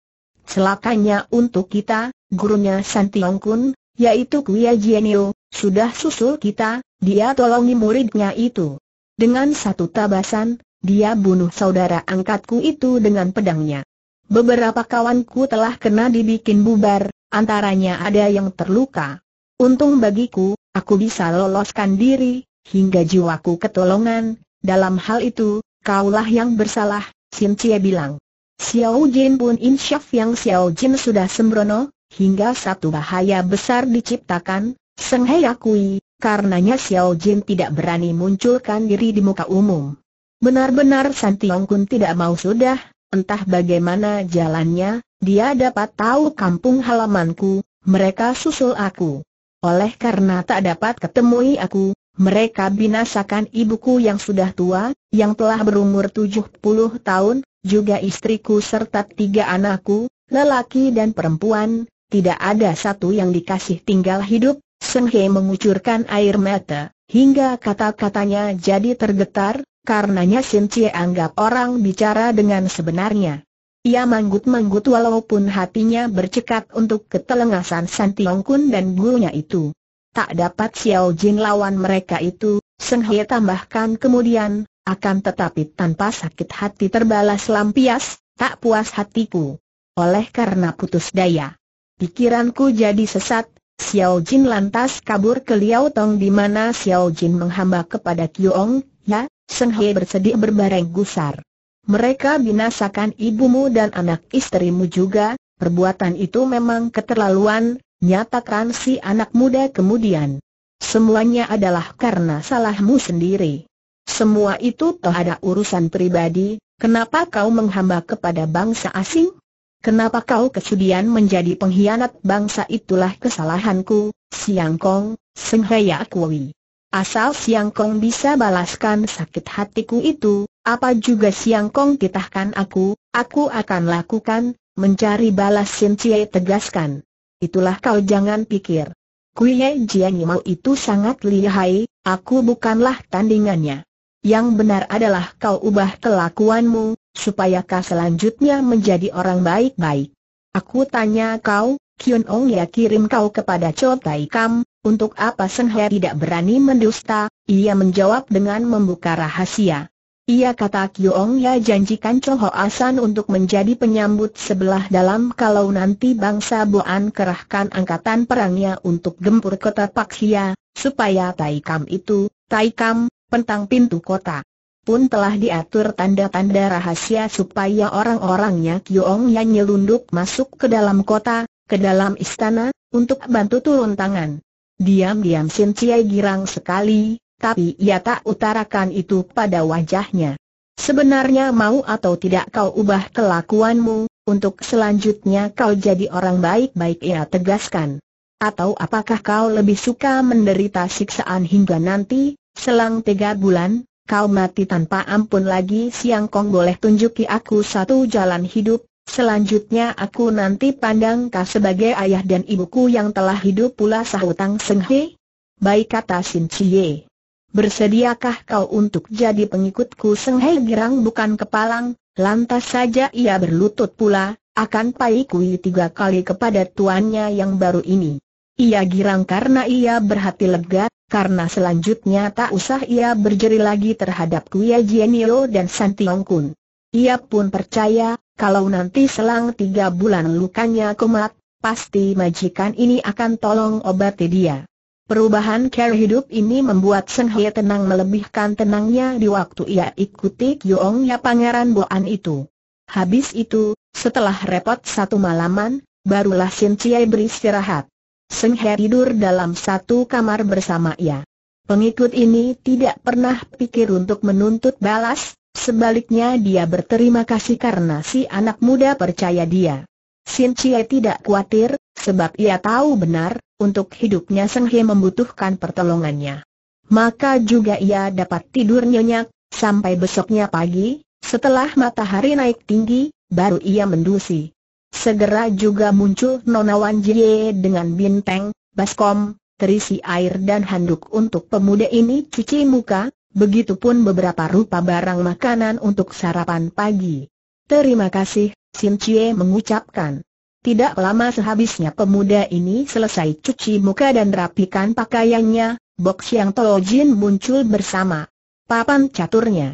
Speaker 1: Celakanya untuk kita, gurunya Santiong Kun, yaitu Kuya Jienio, sudah susul kita, dia tolongi muridnya itu. Dengan satu tabasan, dia bunuh saudara angkatku itu dengan pedangnya. Beberapa kawanku telah kena dibikin bubar, antaranya ada yang terluka. Untung bagiku, aku bisa loloskan diri, hingga jiwaku ketolongan. Dalam hal itu, kaulah yang bersalah, Sin Cie bilang. Xiao Jin pun insyaf yang Xiao Jin sudah sembrono, hingga satu bahaya besar diciptakan, Seng Hei akui, Karenanya Xiao Jin tidak berani munculkan diri di muka umum. Benar-benar San Tiong Kun tidak mau sudah, entah bagaimana jalannya, dia dapat tahu kampung halamanku, mereka susul aku. Oleh karena tak dapat ketemui aku, mereka binasakan ibuku yang sudah tua, yang telah berumur 70 tahun, juga istriku serta tiga anakku, lelaki dan perempuan, tidak ada satu yang dikasih tinggal hidup, Seng He mengucurkan air mata, hingga kata-katanya jadi tergetar, karenanya Sin Cie anggap orang bicara dengan sebenarnya. Ia manggut-manggut walaupun hatinya bercekat untuk ketelengasan San Tiong Kun dan gurunya itu. Tak dapat Xiao Jin lawan mereka itu, Seng He tambahkan kemudian, akan tetapi tanpa sakit hati terbalas lampias, tak puas hatiku. Oleh karena putus daya. Pikiranku jadi sesat, Xiao Jin lantas kabur ke Liao Tong di mana Xiao Jin menghamba kepada Qiong. ya, Seng He bersedih berbareng gusar. Mereka binasakan ibumu dan anak istrimu juga, perbuatan itu memang keterlaluan, nyatakan si anak muda kemudian. Semuanya adalah karena salahmu sendiri. Semua itu toh ada urusan pribadi, kenapa kau menghamba kepada bangsa asing? Kenapa kau kesudian menjadi pengkhianat bangsa itulah kesalahanku, Siang Kong, Seng Haya Kui. Asal Siang Kong bisa balaskan sakit hatiku itu, apa juga Siang Kong titahkan aku, aku akan lakukan, mencari balas Sin Cie tegaskan. Itulah kau jangan pikir. Kuye Jiang Yimau itu sangat lihai, aku bukanlah tandingannya. Yang benar adalah kau ubah kelakuanmu, supaya kau selanjutnya menjadi orang baik-baik. Aku tanya kau, Kyun Ong ya kirim kau kepada Cho Tai Kam, untuk apa Seng He tidak berani mendusta, ia menjawab dengan membuka rahasia. Ia kata Kyong Ya janjikan Cho Ho Asan untuk menjadi penyambut sebelah dalam kalau nanti bangsa Boan kerahkan angkatan perangnya untuk gempur kota Paksia, supaya Tai Kam itu, Tai Kam, pentang pintu kota pun telah diatur tanda-tanda rahasia supaya orang-orangnya Kyong yang nyelundup masuk ke dalam kota, ke dalam istana, untuk bantu turun tangan. Diam-diam Sin Cie girang sekali, tapi ia tak utarakan itu pada wajahnya. Sebenarnya mau atau tidak kau ubah kelakuanmu, untuk selanjutnya kau jadi orang baik-baik ia tegaskan. Atau apakah kau lebih suka menderita siksaan hingga nanti, selang tiga bulan, Kau mati tanpa ampun lagi Siang Kong boleh tunjuki aku satu jalan hidup Selanjutnya aku nanti pandang kau sebagai ayah dan ibuku yang telah hidup pula sahutang Seng He Baik kata Sin Cie Bersediakah kau untuk jadi pengikutku Seng He girang bukan kepalang Lantas saja ia berlutut pula akan Pai Kui tiga kali kepada tuannya yang baru ini. Ia girang karena ia berhati lega, karena selanjutnya tak usah ia berjeri lagi terhadap Kuya Jianio dan Santiong Kun. Ia pun percaya, kalau nanti selang tiga bulan lukanya kumat, pasti majikan ini akan tolong obati dia. Perubahan care hidup ini membuat Seng Hye tenang melebihkan tenangnya di waktu ia ikuti Kyong ya Pangeran Boan itu. Habis itu, setelah repot satu malaman, barulah Sin Chiai beristirahat. Seng He tidur dalam satu kamar bersama ia. Pengikut ini tidak pernah pikir untuk menuntut balas, sebaliknya dia berterima kasih karena si anak muda percaya dia. Sin Chie tidak khawatir, sebab ia tahu benar, untuk hidupnya Seng He membutuhkan pertolongannya. Maka juga ia dapat tidur nyenyak, sampai besoknya pagi, setelah matahari naik tinggi, baru ia mendusi. Segera juga muncul Nona Wan Jie dengan binteng, baskom, terisi air dan handuk untuk pemuda ini cuci muka, begitupun beberapa rupa barang makanan untuk sarapan pagi. Terima kasih, Sin Chie mengucapkan. Tidak lama sehabisnya pemuda ini selesai cuci muka dan rapikan pakaiannya, box yang Tolo Jin muncul bersama papan caturnya.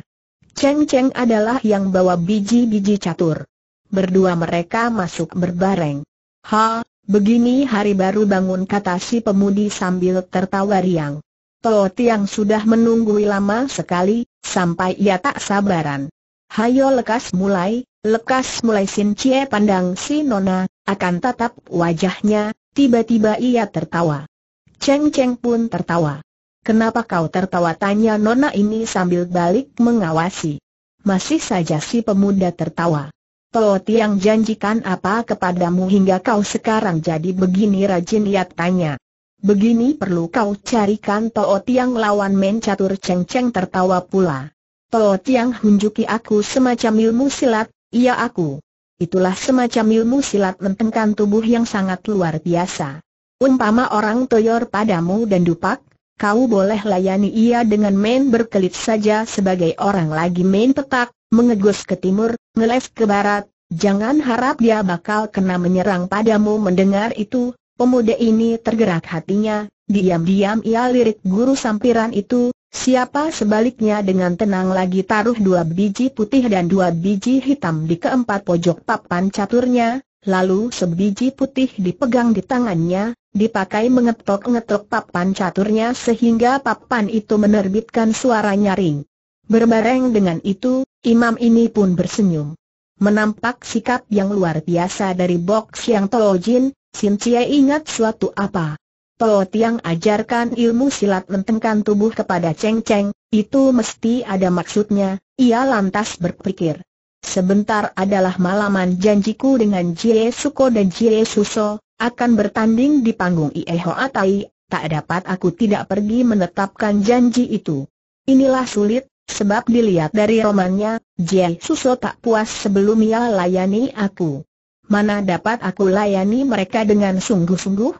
Speaker 1: Cheng Cheng adalah yang bawa biji-biji catur. Berdua mereka masuk berbareng. Ha, begini hari baru bangun kata si pemudi sambil tertawa riang. Toh Tiang sudah menunggu lama sekali, sampai ia tak sabaran. Hayo lekas mulai, lekas mulai Sin Cie pandang si Nona, akan tatap wajahnya, tiba-tiba ia tertawa. Cheng Cheng pun tertawa. Kenapa kau tertawa tanya Nona ini sambil balik mengawasi. Masih saja si pemuda tertawa. To Tiang janjikan apa kepadamu hingga kau sekarang jadi begini rajin ia tanya. Begini perlu kau carikan To Tiang lawan catur Cheng Cheng tertawa pula. To Tiang hunjuki aku semacam ilmu silat, iya aku. Itulah semacam ilmu silat mentengkan tubuh yang sangat luar biasa. Umpama orang toyor padamu dan dupak, kau boleh layani ia dengan main berkelit saja sebagai orang lagi main petak, mengegus ke timur, ngeles ke barat, jangan harap dia bakal kena menyerang padamu mendengar itu, pemuda ini tergerak hatinya, diam-diam ia lirik guru sampiran itu, siapa sebaliknya dengan tenang lagi taruh dua biji putih dan dua biji hitam di keempat pojok papan caturnya, lalu sebiji putih dipegang di tangannya, dipakai mengetok-ngetok papan caturnya sehingga papan itu menerbitkan suara nyaring. Berbareng dengan itu, Imam ini pun bersenyum. Menampak sikap yang luar biasa dari Bok Siang Toh Jin, Sin Cie ingat suatu apa. Toh Tiang ajarkan ilmu silat lentengkan tubuh kepada Cheng Cheng, itu mesti ada maksudnya, ia lantas berpikir. Sebentar adalah malaman janjiku dengan Jie Suko dan Jie Suso, akan bertanding di panggung Ie Hoa Tai, tak dapat aku tidak pergi menetapkan janji itu. Inilah sulit, Sebab dilihat dari romannya, Jai Suso tak puas sebelum ia layani aku. Mana dapat aku layani mereka dengan sungguh-sungguh?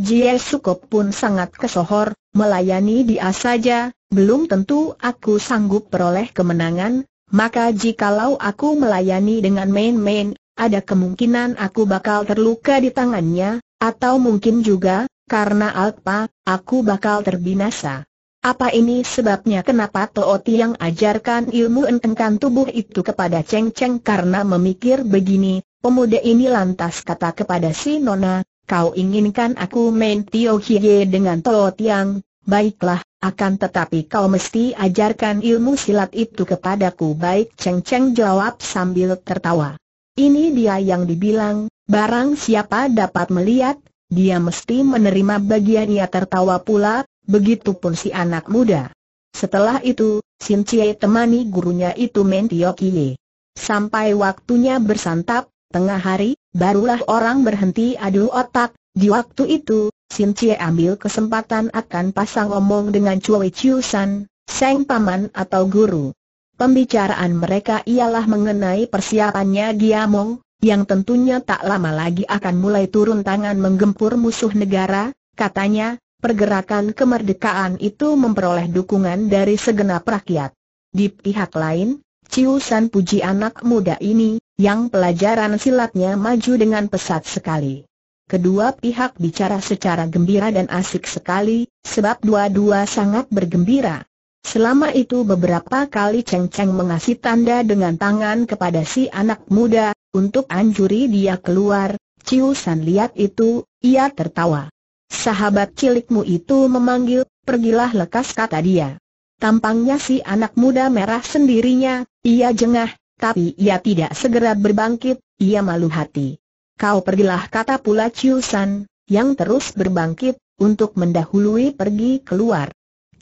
Speaker 1: Jie Sukop pun sangat kesohor, melayani dia saja, belum tentu aku sanggup peroleh kemenangan, maka jikalau aku melayani dengan main-main, ada kemungkinan aku bakal terluka di tangannya, atau mungkin juga, karena alpa aku bakal terbinasa. Apa ini sebabnya kenapa Ti yang ajarkan ilmu entengkan tubuh itu kepada Cheng Cheng karena memikir begini, pemuda ini lantas kata kepada si Nona, kau inginkan aku main Tio Hiye dengan Toh Tiang, baiklah, akan tetapi kau mesti ajarkan ilmu silat itu kepadaku baik Cheng Cheng jawab sambil tertawa. Ini dia yang dibilang, barang siapa dapat melihat, dia mesti menerima bagian ia tertawa pula, begitupun si anak muda. Setelah itu, Sin Chie temani gurunya itu Mentiokie. Sampai waktunya bersantap, tengah hari, barulah orang berhenti adu otak. Di waktu itu, Sin Chie ambil kesempatan akan pasang omong dengan Chue Chiu San, Seng Paman atau Guru. Pembicaraan mereka ialah mengenai persiapannya Giamong, yang tentunya tak lama lagi akan mulai turun tangan menggempur musuh negara, katanya, pergerakan kemerdekaan itu memperoleh dukungan dari segenap rakyat. Di pihak lain, Ciusan puji anak muda ini, yang pelajaran silatnya maju dengan pesat sekali. Kedua pihak bicara secara gembira dan asik sekali, sebab dua-dua sangat bergembira. Selama itu beberapa kali Cheng Cheng mengasih tanda dengan tangan kepada si anak muda, untuk anjuri dia keluar, Ciu San lihat itu, ia tertawa. Sahabat cilikmu itu memanggil, pergilah lekas kata dia. Tampangnya si anak muda merah sendirinya, ia jengah, tapi ia tidak segera berbangkit, ia malu hati. Kau pergilah kata pula San, yang terus berbangkit, untuk mendahului pergi keluar.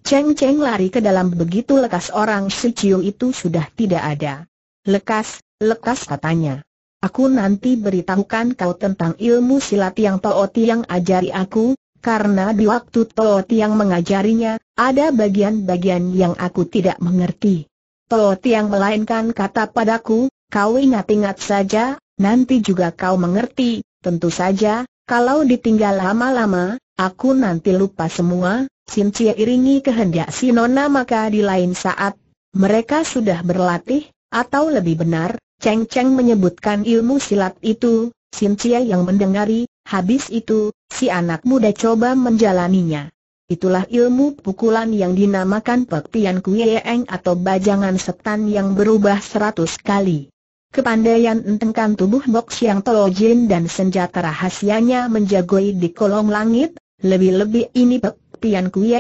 Speaker 1: Cheng Cheng lari ke dalam begitu lekas orang si Ciu itu sudah tidak ada. Lekas, lekas katanya. Aku nanti beritahukan kau tentang ilmu silat yang Toh Tiang ajari aku, karena di waktu Toh yang mengajarinya, ada bagian-bagian yang aku tidak mengerti. Toh yang melainkan kata padaku, kau ingat-ingat saja, nanti juga kau mengerti, tentu saja, kalau ditinggal lama-lama, aku nanti lupa semua, Sin Cie iringi kehendak si Nona maka di lain saat, mereka sudah berlatih, atau lebih benar, Cheng Cheng menyebutkan ilmu silat itu, Sin Chia yang mendengari, habis itu, si anak muda coba menjalaninya. Itulah ilmu pukulan yang dinamakan Pek Tian Kue atau bajangan setan yang berubah seratus kali. Kepandaian entengkan tubuh Bok Siang Jin dan senjata rahasianya menjagoi di kolong langit, lebih-lebih ini Pek Tian Kue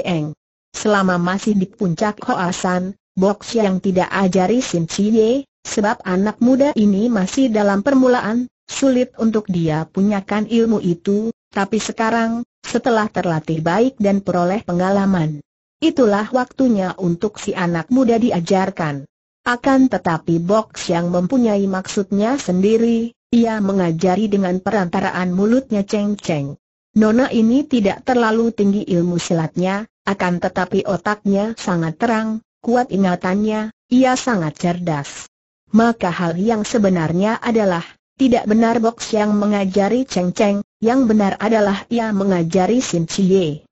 Speaker 1: Selama masih di puncak San, Bok Siang tidak ajari Sin Cie, Sebab anak muda ini masih dalam permulaan, sulit untuk dia punyakan ilmu itu, tapi sekarang, setelah terlatih baik dan peroleh pengalaman, itulah waktunya untuk si anak muda diajarkan. Akan tetapi box yang mempunyai maksudnya sendiri, ia mengajari dengan perantaraan mulutnya ceng-ceng. Nona ini tidak terlalu tinggi ilmu silatnya, akan tetapi otaknya sangat terang, kuat ingatannya, ia sangat cerdas maka hal yang sebenarnya adalah, tidak benar Box yang mengajari Cheng Cheng, yang benar adalah ia mengajari Sim Chie.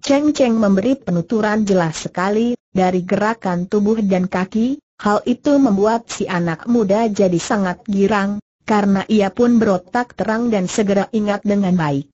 Speaker 1: Cheng Cheng memberi penuturan jelas sekali, dari gerakan tubuh dan kaki, hal itu membuat si anak muda jadi sangat girang, karena ia pun berotak terang dan segera ingat dengan baik.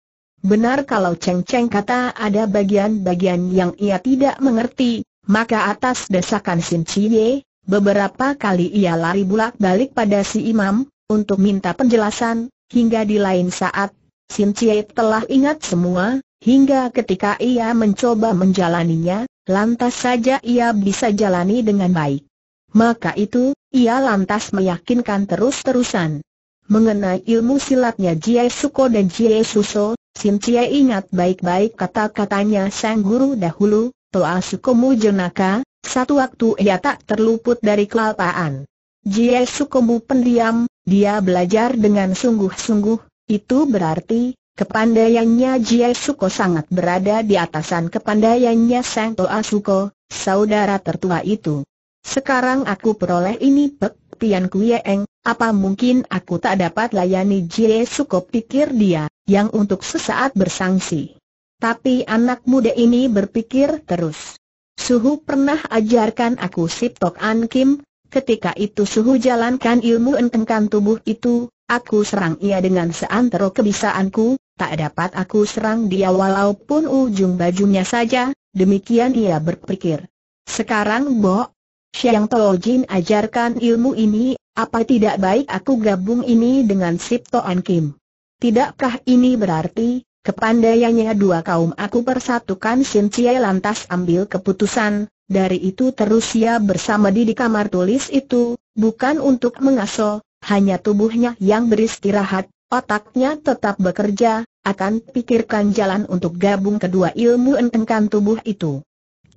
Speaker 1: Benar kalau Cheng Cheng kata ada bagian-bagian yang ia tidak mengerti, maka atas desakan Sim Chie, Beberapa kali ia lari bulak-balik pada si imam, untuk minta penjelasan, hingga di lain saat, Sin Cie telah ingat semua, hingga ketika ia mencoba menjalaninya, lantas saja ia bisa jalani dengan baik. Maka itu, ia lantas meyakinkan terus-terusan. Mengenai ilmu silatnya Jie Suko dan Jie Suso, Sin Cie ingat baik-baik kata-katanya sang guru dahulu, Toa Sukomu Jenaka, satu waktu ia tak terluput dari kelapaan. Jie Sukomu pendiam, dia belajar dengan sungguh-sungguh, itu berarti, kepandaiannya Jie Suko sangat berada di atasan kepandaiannya Sang Toa Suko, saudara tertua itu. Sekarang aku peroleh ini Pek Tian Eng, apa mungkin aku tak dapat layani Jie Suko pikir dia, yang untuk sesaat bersangsi. Tapi anak muda ini berpikir terus. Suhu pernah ajarkan aku Sip Tok An Kim, ketika itu Suhu jalankan ilmu entengkan tubuh itu, aku serang ia dengan seantero kebisaanku, tak dapat aku serang dia walaupun ujung bajunya saja, demikian ia berpikir. Sekarang Bo, Siang Tojin ajarkan ilmu ini, apa tidak baik aku gabung ini dengan Sip An Kim? Tidakkah ini berarti, Kepandaiannya dua kaum aku persatukan Sin Cie lantas ambil keputusan, dari itu terus ia bersama di di kamar tulis itu, bukan untuk mengaso, hanya tubuhnya yang beristirahat, otaknya tetap bekerja, akan pikirkan jalan untuk gabung kedua ilmu entengkan tubuh itu.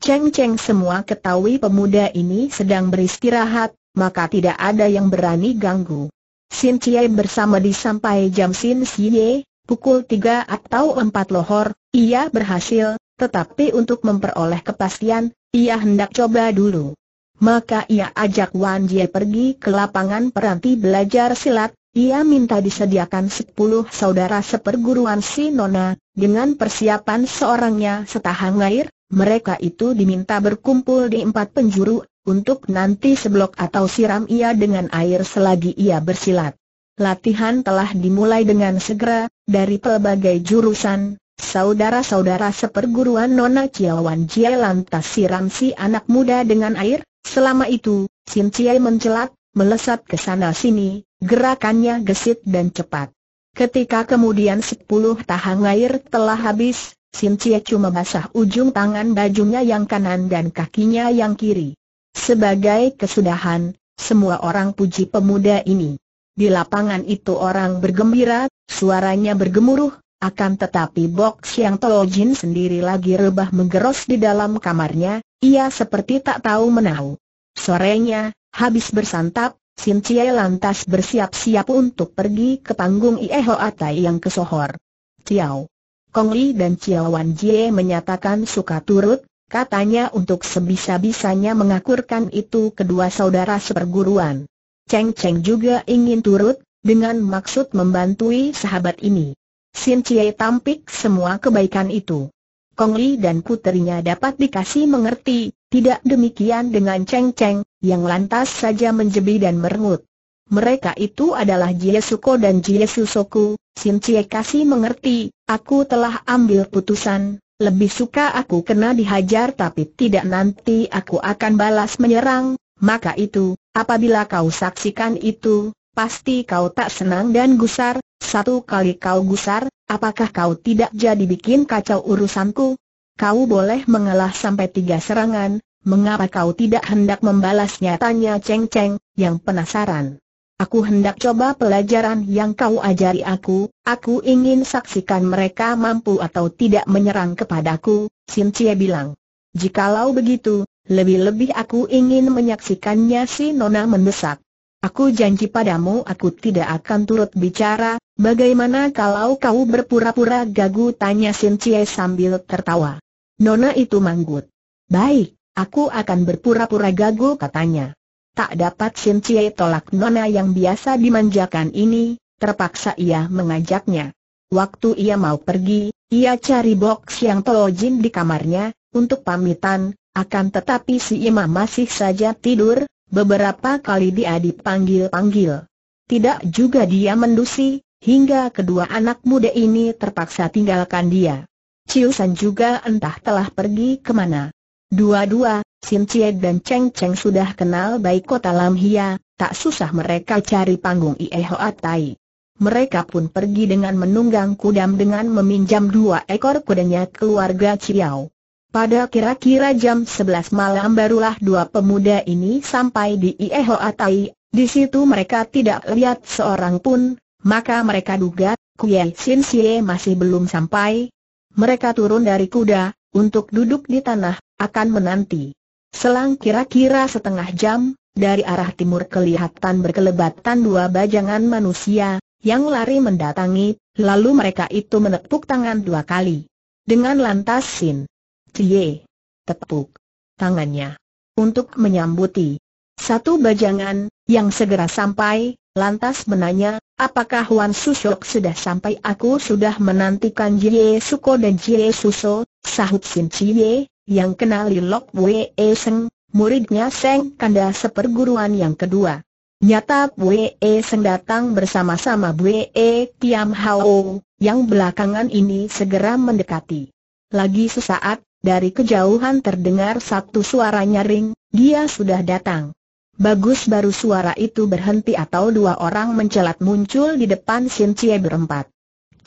Speaker 1: Ceng-ceng semua ketahui pemuda ini sedang beristirahat, maka tidak ada yang berani ganggu. Sin Cie bersama di sampai jam Sin Cie, pukul tiga atau empat lohor, ia berhasil, tetapi untuk memperoleh kepastian, ia hendak coba dulu. Maka ia ajak Wan Jie pergi ke lapangan peranti belajar silat, ia minta disediakan sepuluh saudara seperguruan si Nona, dengan persiapan seorangnya setahang air, mereka itu diminta berkumpul di empat penjuru, untuk nanti seblok atau siram ia dengan air selagi ia bersilat. Latihan telah dimulai dengan segera, dari pelbagai jurusan, saudara-saudara seperguruan Nona Ciawan Jie lantas siram si anak muda dengan air, selama itu, Sin Cie mencelat, melesat ke sana sini, gerakannya gesit dan cepat. Ketika kemudian sepuluh tahang air telah habis, Sin Cie cuma basah ujung tangan bajunya yang kanan dan kakinya yang kiri. Sebagai kesudahan, semua orang puji pemuda ini. Di lapangan itu orang bergembira, Suaranya bergemuruh, akan tetapi box yang Jin sendiri lagi rebah menggeros di dalam kamarnya, ia seperti tak tahu menahu. Sorenya, habis bersantap, Sin Cie lantas bersiap-siap untuk pergi ke panggung Ie Atai yang kesohor. Ciao. Kong Li dan Ciao Wan Jie menyatakan suka turut, katanya untuk sebisa-bisanya mengakurkan itu kedua saudara seperguruan. Cheng Cheng juga ingin turut, dengan maksud membantui sahabat ini. Sin Cie tampik semua kebaikan itu. Kong Li dan puterinya dapat dikasih mengerti, tidak demikian dengan Cheng Cheng, yang lantas saja menjebi dan merengut. Mereka itu adalah Jie Suko dan Jie Susoku, Sin Cie kasih mengerti, aku telah ambil putusan, lebih suka aku kena dihajar tapi tidak nanti aku akan balas menyerang, maka itu, apabila kau saksikan itu, pasti kau tak senang dan gusar, satu kali kau gusar, apakah kau tidak jadi bikin kacau urusanku? Kau boleh mengalah sampai tiga serangan, mengapa kau tidak hendak membalasnya? Tanya Cheng Cheng, yang penasaran. Aku hendak coba pelajaran yang kau ajari aku, aku ingin saksikan mereka mampu atau tidak menyerang kepadaku, Sin Cie bilang. Jikalau begitu, lebih-lebih aku ingin menyaksikannya si Nona mendesak. Aku janji padamu aku tidak akan turut bicara, bagaimana kalau kau berpura-pura gagu tanya Sin Cie sambil tertawa. Nona itu manggut. Baik, aku akan berpura-pura gagu katanya. Tak dapat Sin Cie tolak Nona yang biasa dimanjakan ini, terpaksa ia mengajaknya. Waktu ia mau pergi, ia cari box yang tolojin di kamarnya, untuk pamitan, akan tetapi si Ima masih saja tidur, Beberapa kali dia dipanggil-panggil. Tidak juga dia mendusi, hingga kedua anak muda ini terpaksa tinggalkan dia. Ciusan juga entah telah pergi kemana. Dua-dua, Sim Cie dan Cheng Cheng sudah kenal baik kota Lam Hia, tak susah mereka cari panggung Hoa Tai. Mereka pun pergi dengan menunggang kudam dengan meminjam dua ekor kudanya keluarga Ciao. Pada kira-kira jam 11 malam barulah dua pemuda ini sampai di atai. di situ mereka tidak lihat seorang pun, maka mereka duga, Kuei Sin Xie masih belum sampai. Mereka turun dari kuda, untuk duduk di tanah, akan menanti. Selang kira-kira setengah jam, dari arah timur kelihatan berkelebatan dua bajangan manusia, yang lari mendatangi, lalu mereka itu menepuk tangan dua kali. Dengan lantas Sin Cie. Tepuk. Tangannya. Untuk menyambuti. Satu bajangan, yang segera sampai, lantas menanya, apakah Wan Susok sudah sampai aku sudah menantikan Jie Suko dan Jie Suso, sahut Sin Cie, yang kenali Lok Wee Seng, muridnya Seng Kanda seperguruan yang kedua. Nyata Wee Seng datang bersama-sama Wee Tiam Hao, yang belakangan ini segera mendekati. Lagi sesaat, dari kejauhan terdengar satu suara nyaring, dia sudah datang. Bagus baru suara itu berhenti atau dua orang mencelat muncul di depan Sin Cie berempat.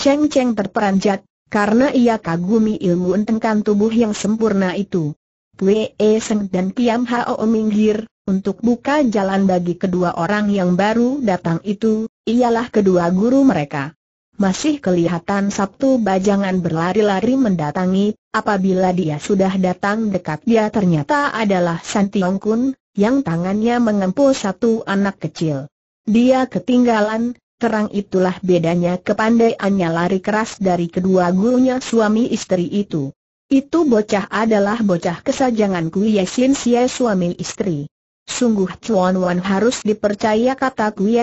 Speaker 1: Cheng Cheng terperanjat, karena ia kagumi ilmu entengkan tubuh yang sempurna itu. Wei e Seng dan Kiam Hao minggir, untuk buka jalan bagi kedua orang yang baru datang itu, ialah kedua guru mereka masih kelihatan Sabtu Bajangan berlari-lari mendatangi, apabila dia sudah datang dekat dia ternyata adalah Santiong Kun, yang tangannya mengempul satu anak kecil. Dia ketinggalan, terang itulah bedanya kepandaiannya lari keras dari kedua gurunya suami istri itu. Itu bocah adalah bocah kesajangan Ye Sin suami istri. Sungguh Chuan Wan harus dipercaya kata Ye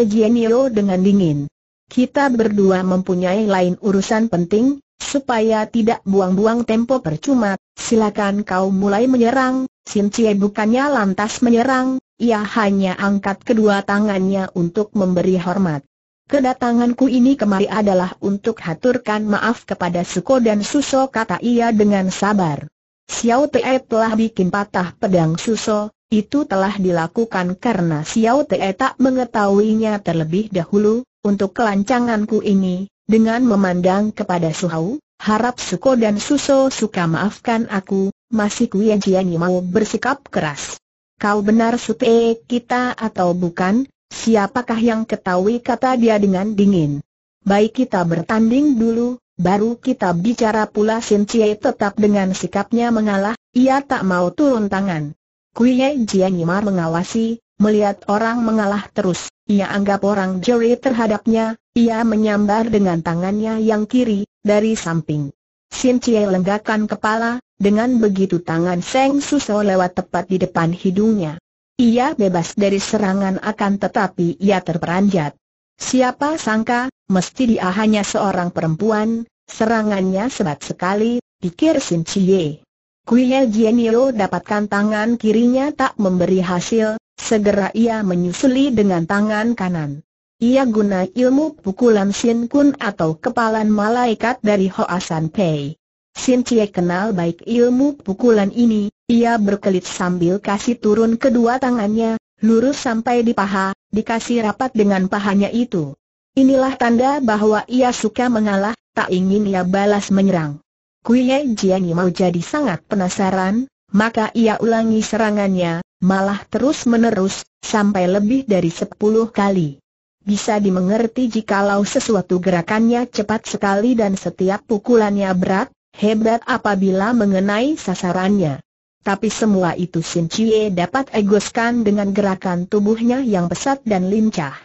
Speaker 1: dengan dingin. Kita berdua mempunyai lain urusan penting, supaya tidak buang-buang tempo percuma, silakan kau mulai menyerang, Sin Cie bukannya lantas menyerang, ia hanya angkat kedua tangannya untuk memberi hormat. Kedatanganku ini kemari adalah untuk haturkan maaf kepada Suko dan Suso kata ia dengan sabar. Xiao Te telah bikin patah pedang Suso, itu telah dilakukan karena Xiao Te tak mengetahuinya terlebih dahulu, untuk kelancanganku ini, dengan memandang kepada Suhau, harap Suko dan Suso suka maafkan aku, masih yang jiani mau bersikap keras. Kau benar supe kita atau bukan, siapakah yang ketahui kata dia dengan dingin. Baik kita bertanding dulu, baru kita bicara pula Sin Cie tetap dengan sikapnya mengalah, ia tak mau turun tangan. Kuiye Jianyimar mengawasi, melihat orang mengalah terus, ia anggap orang juri terhadapnya, ia menyambar dengan tangannya yang kiri, dari samping. Sin Cie lenggakan kepala, dengan begitu tangan Seng Suso lewat tepat di depan hidungnya. Ia bebas dari serangan akan tetapi ia terperanjat. Siapa sangka, mesti dia hanya seorang perempuan, serangannya sebat sekali, pikir Sin Cie. Kuye Jienio dapatkan tangan kirinya tak memberi hasil, Segera ia menyusuli dengan tangan kanan. Ia guna ilmu pukulan Sin Kun atau kepalan malaikat dari Hoasan Pei. Sin Cie kenal baik ilmu pukulan ini, ia berkelit sambil kasih turun kedua tangannya, lurus sampai di paha, dikasih rapat dengan pahanya itu. Inilah tanda bahwa ia suka mengalah, tak ingin ia balas menyerang. Kuiye Jiani mau jadi sangat penasaran, maka ia ulangi serangannya, malah terus-menerus, sampai lebih dari sepuluh kali. Bisa dimengerti jikalau sesuatu gerakannya cepat sekali dan setiap pukulannya berat, hebat apabila mengenai sasarannya. Tapi semua itu Sin Chie dapat egoskan dengan gerakan tubuhnya yang pesat dan lincah.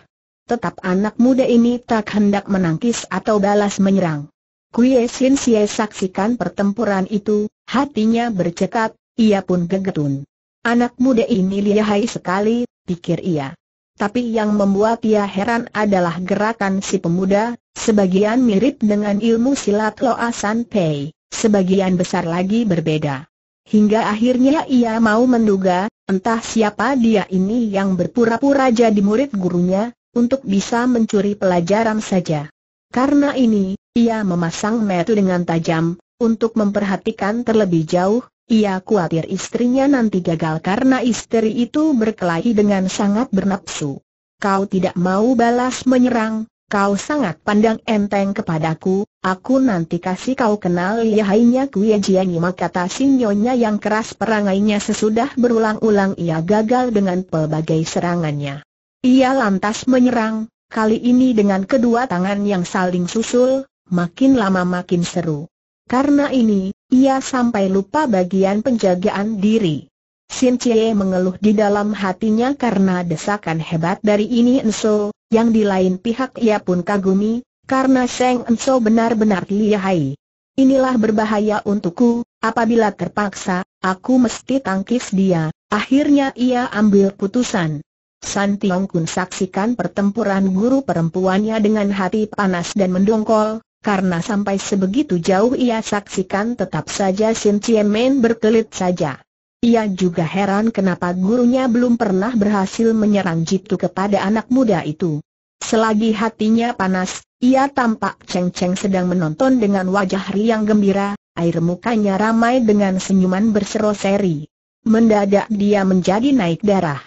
Speaker 1: Tetap anak muda ini tak hendak menangkis atau balas menyerang. Kuye Sin Chie saksikan pertempuran itu, hatinya bercekat, ia pun gegetun. Anak muda ini lihai sekali, pikir ia. Tapi yang membuat ia heran adalah gerakan si pemuda, sebagian mirip dengan ilmu silat Loa San Pei, sebagian besar lagi berbeda. Hingga akhirnya ia mau menduga, entah siapa dia ini yang berpura-pura jadi murid gurunya, untuk bisa mencuri pelajaran saja. Karena ini, ia memasang metu dengan tajam, untuk memperhatikan terlebih jauh, ia khawatir istrinya nanti gagal karena istri itu berkelahi dengan sangat bernafsu. Kau tidak mau balas menyerang, kau sangat pandang enteng kepadaku, aku nanti kasih kau kenal lihainya Kuya jiani makata sinyonya yang keras perangainya sesudah berulang-ulang ia gagal dengan pelbagai serangannya. Ia lantas menyerang, kali ini dengan kedua tangan yang saling susul, makin lama makin seru. Karena ini, ia sampai lupa bagian penjagaan diri. Sin Cie mengeluh di dalam hatinya karena desakan hebat dari ini Enso, yang di lain pihak ia pun kagumi, karena Seng Enso benar-benar lihai. Inilah berbahaya untukku, apabila terpaksa, aku mesti tangkis dia. Akhirnya ia ambil putusan. San Tiong Kun saksikan pertempuran guru perempuannya dengan hati panas dan mendongkol, karena sampai sebegitu jauh ia saksikan tetap saja Sin Ciemen berkelit saja. Ia juga heran kenapa gurunya belum pernah berhasil menyerang jitu kepada anak muda itu. Selagi hatinya panas, ia tampak ceng-ceng sedang menonton dengan wajah riang gembira, air mukanya ramai dengan senyuman berseroseri. Mendadak dia menjadi naik darah.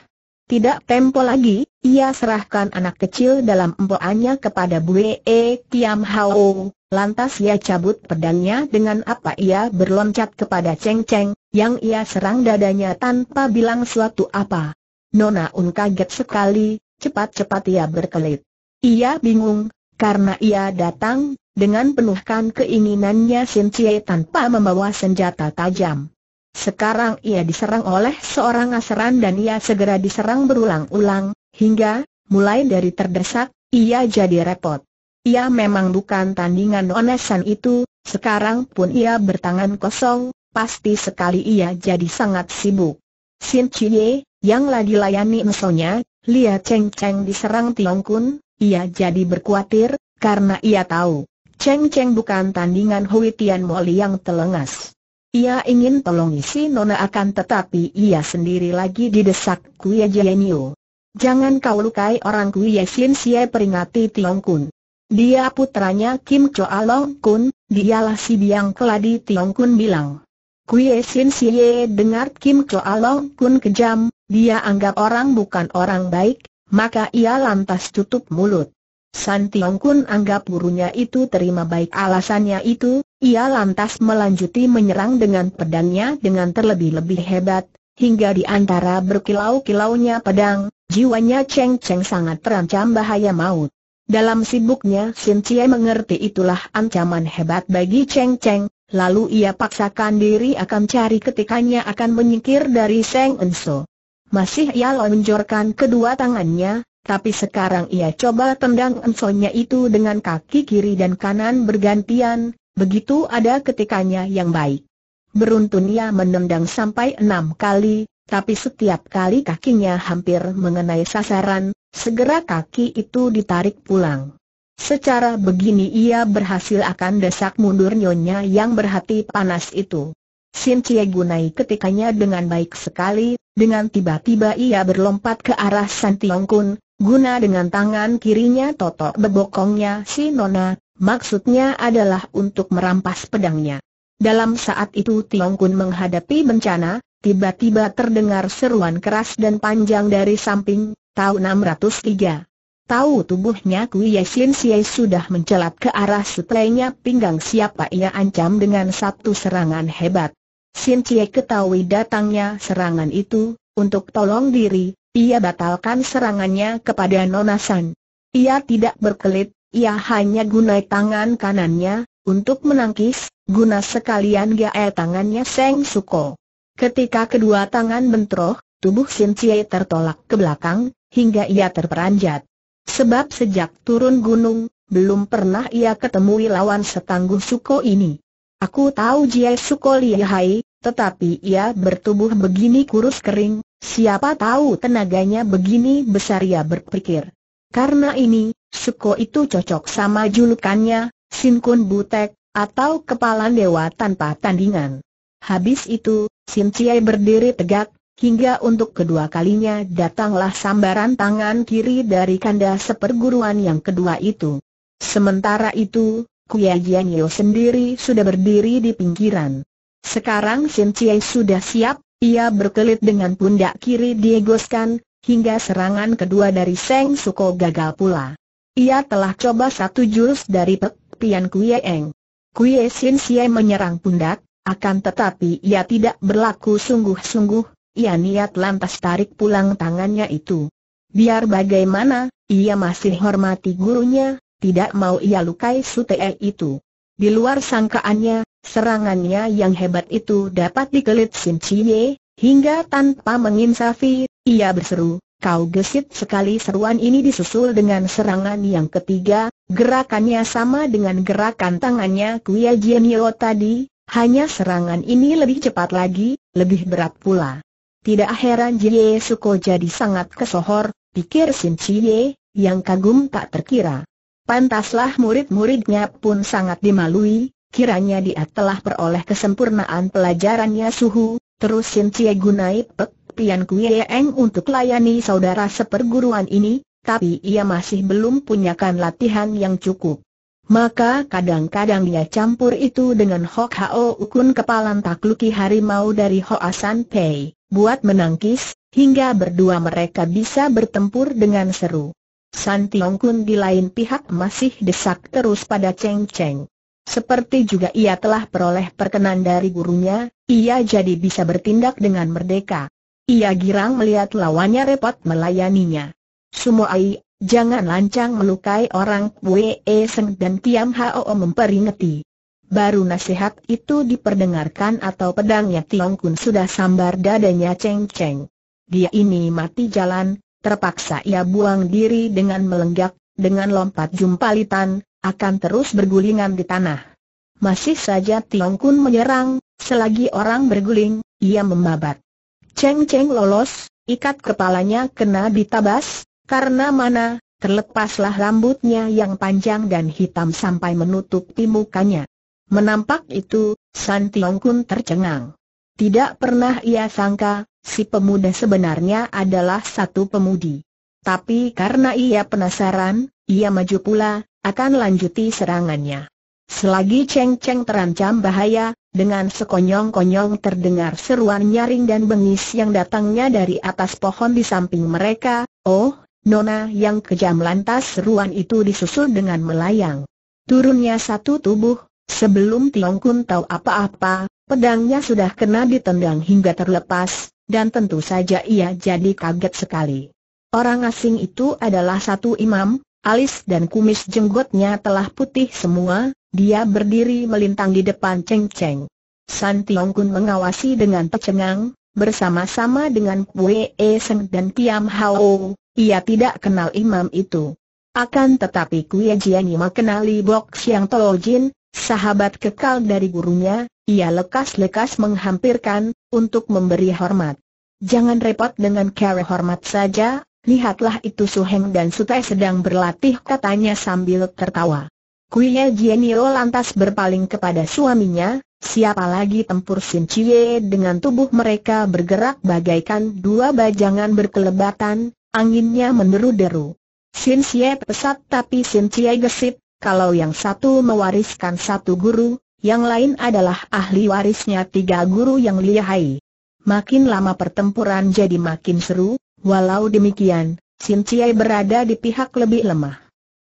Speaker 1: Tidak tempo lagi, ia serahkan anak kecil dalam empoannya kepada Bu e Kiam Hao, lantas ia cabut pedangnya dengan apa ia berloncat kepada Cheng Cheng, yang ia serang dadanya tanpa bilang suatu apa. Nona Un kaget sekali, cepat-cepat ia berkelit. Ia bingung, karena ia datang, dengan penuhkan keinginannya Sin Cie tanpa membawa senjata tajam. Sekarang ia diserang oleh seorang aseran dan ia segera diserang berulang-ulang, hingga, mulai dari terdesak, ia jadi repot. Ia memang bukan tandingan onesan itu, sekarang pun ia bertangan kosong, pasti sekali ia jadi sangat sibuk. Sin Chie, yang lagi layani mesonya, Lia Cheng Cheng diserang Tiong Kun, ia jadi berkuatir, karena ia tahu, Cheng Cheng bukan tandingan Hui Tian Moli yang telengas. Ia ingin tolongi si Nona akan tetapi ia sendiri lagi didesak Kuya Jianyu. Jangan kau lukai orang Kuya Xin Xie peringati Tiong Kun. Dia putranya Kim Choa Long Kun, dialah si biang keladi Tiong Kun bilang. Kuya Sin Xie dengar Kim Choa Long Kun kejam, dia anggap orang bukan orang baik, maka ia lantas tutup mulut. San Tiong Kun anggap gurunya itu terima baik alasannya itu, ia lantas melanjuti menyerang dengan pedangnya dengan terlebih-lebih hebat, hingga di antara berkilau-kilaunya pedang, jiwanya Cheng Cheng sangat terancam bahaya maut. Dalam sibuknya Sin Cie mengerti itulah ancaman hebat bagi Cheng Cheng, lalu ia paksakan diri akan cari ketikanya akan menyingkir dari Seng Enso. Masih ia lonjorkan kedua tangannya, tapi sekarang ia coba tendang ensonya itu dengan kaki kiri dan kanan bergantian, begitu ada ketikanya yang baik. Beruntun ia menendang sampai enam kali, tapi setiap kali kakinya hampir mengenai sasaran, segera kaki itu ditarik pulang. Secara begini ia berhasil akan desak mundur nyonya yang berhati panas itu. Sin Cie gunai ketikanya dengan baik sekali, dengan tiba-tiba ia berlompat ke arah San Tiong Kun, Guna dengan tangan kirinya totok bebokongnya si Nona, maksudnya adalah untuk merampas pedangnya. Dalam saat itu Tiong Kun menghadapi bencana, tiba-tiba terdengar seruan keras dan panjang dari samping, Tahu 603. Tahu tubuhnya Kui Yesin Siai sudah mencelat ke arah setelahnya pinggang siapa ia ancam dengan satu serangan hebat. Sin Cie ketahui datangnya serangan itu, untuk tolong diri, ia batalkan serangannya kepada Nonasan. Ia tidak berkelit, ia hanya gunai tangan kanannya, untuk menangkis, guna sekalian gae tangannya Seng Suko. Ketika kedua tangan bentroh, tubuh Sin Cie tertolak ke belakang, hingga ia terperanjat. Sebab sejak turun gunung, belum pernah ia ketemui lawan setangguh Suko ini. Aku tahu Jie Suko lihai, tetapi ia bertubuh begini kurus kering, Siapa tahu tenaganya begini besar ia berpikir. Karena ini, Suko itu cocok sama julukannya, Sinkun Butek, atau Kepala Dewa tanpa tandingan. Habis itu, Sin Ciai berdiri tegak, hingga untuk kedua kalinya datanglah sambaran tangan kiri dari kanda seperguruan yang kedua itu. Sementara itu, Kuya Jianyo sendiri sudah berdiri di pinggiran. Sekarang Sin Ciai sudah siap, ia berkelit dengan pundak kiri Diego Scan, hingga serangan kedua dari Seng Suko gagal pula. Ia telah coba satu jurus dari Pek Pian Kue Eng. Kuye Sin menyerang pundak, akan tetapi ia tidak berlaku sungguh-sungguh, ia niat lantas tarik pulang tangannya itu. Biar bagaimana, ia masih hormati gurunya, tidak mau ia lukai Sutei e itu. Di luar sangkaannya, Serangannya yang hebat itu dapat dikelit Sim Chie, hingga tanpa menginsafi, ia berseru, kau gesit sekali seruan ini disusul dengan serangan yang ketiga, gerakannya sama dengan gerakan tangannya Kuya Jianyo tadi, hanya serangan ini lebih cepat lagi, lebih berat pula. Tidak heran Jie Suko jadi sangat kesohor, pikir Sim Chie, yang kagum tak terkira. Pantaslah murid-muridnya pun sangat dimalui, Kiranya dia telah peroleh kesempurnaan pelajarannya suhu, terus Sin Cie gunai Pek Pian Kue Eng untuk layani saudara seperguruan ini, tapi ia masih belum punyakan latihan yang cukup. Maka kadang-kadang dia campur itu dengan Hok Hao Ukun kepalan takluki harimau dari Hoasan Pei, buat menangkis, hingga berdua mereka bisa bertempur dengan seru. San Tiong Kun di lain pihak masih desak terus pada Cheng Cheng. Seperti juga ia telah peroleh perkenan dari gurunya, ia jadi bisa bertindak dengan merdeka. Ia girang melihat lawannya repot melayaninya. Semua ai, jangan lancang melukai orang Wee Seng dan Tiam Hao memperingati. Baru nasihat itu diperdengarkan atau pedangnya Tiong Kun sudah sambar dadanya Cheng Cheng. Dia ini mati jalan, terpaksa ia buang diri dengan melenggak, dengan lompat jumpalitan, akan terus bergulingan di tanah. Masih saja Tiong Kun menyerang, selagi orang berguling, ia membabat. Cheng Cheng lolos, ikat kepalanya kena ditabas, karena mana, terlepaslah rambutnya yang panjang dan hitam sampai menutupi mukanya. Menampak itu, San Tiong Kun tercengang. Tidak pernah ia sangka, si pemuda sebenarnya adalah satu pemudi. Tapi karena ia penasaran, ia maju pula, akan lanjuti serangannya. Selagi Cheng Cheng terancam bahaya, dengan sekonyong-konyong terdengar seruan nyaring dan bengis yang datangnya dari atas pohon di samping mereka, oh, Nona yang kejam lantas seruan itu disusul dengan melayang. Turunnya satu tubuh, sebelum Tiong Kun tahu apa-apa, pedangnya sudah kena ditendang hingga terlepas, dan tentu saja ia jadi kaget sekali. Orang asing itu adalah satu imam, alis dan kumis jenggotnya telah putih semua, dia berdiri melintang di depan Cheng Cheng. San Tiong Kun mengawasi dengan tercengang, bersama-sama dengan Kue E Seng dan Tiam Hao, ia tidak kenal imam itu. Akan tetapi Kue Jianyi mengenali Bok Siang Jin, sahabat kekal dari gurunya, ia lekas-lekas menghampirkan, untuk memberi hormat. Jangan repot dengan kere hormat saja, Lihatlah itu Suhem dan Sutai sedang berlatih katanya sambil tertawa. Kuya Jienio lantas berpaling kepada suaminya, siapa lagi tempur Sin Chie dengan tubuh mereka bergerak bagaikan dua bajangan berkelebatan, anginnya meneru deru Sin Chie pesat tapi Sin Chie gesit, kalau yang satu mewariskan satu guru, yang lain adalah ahli warisnya tiga guru yang lihai. Makin lama pertempuran jadi makin seru, Walau demikian, Sin Ciai berada di pihak lebih lemah.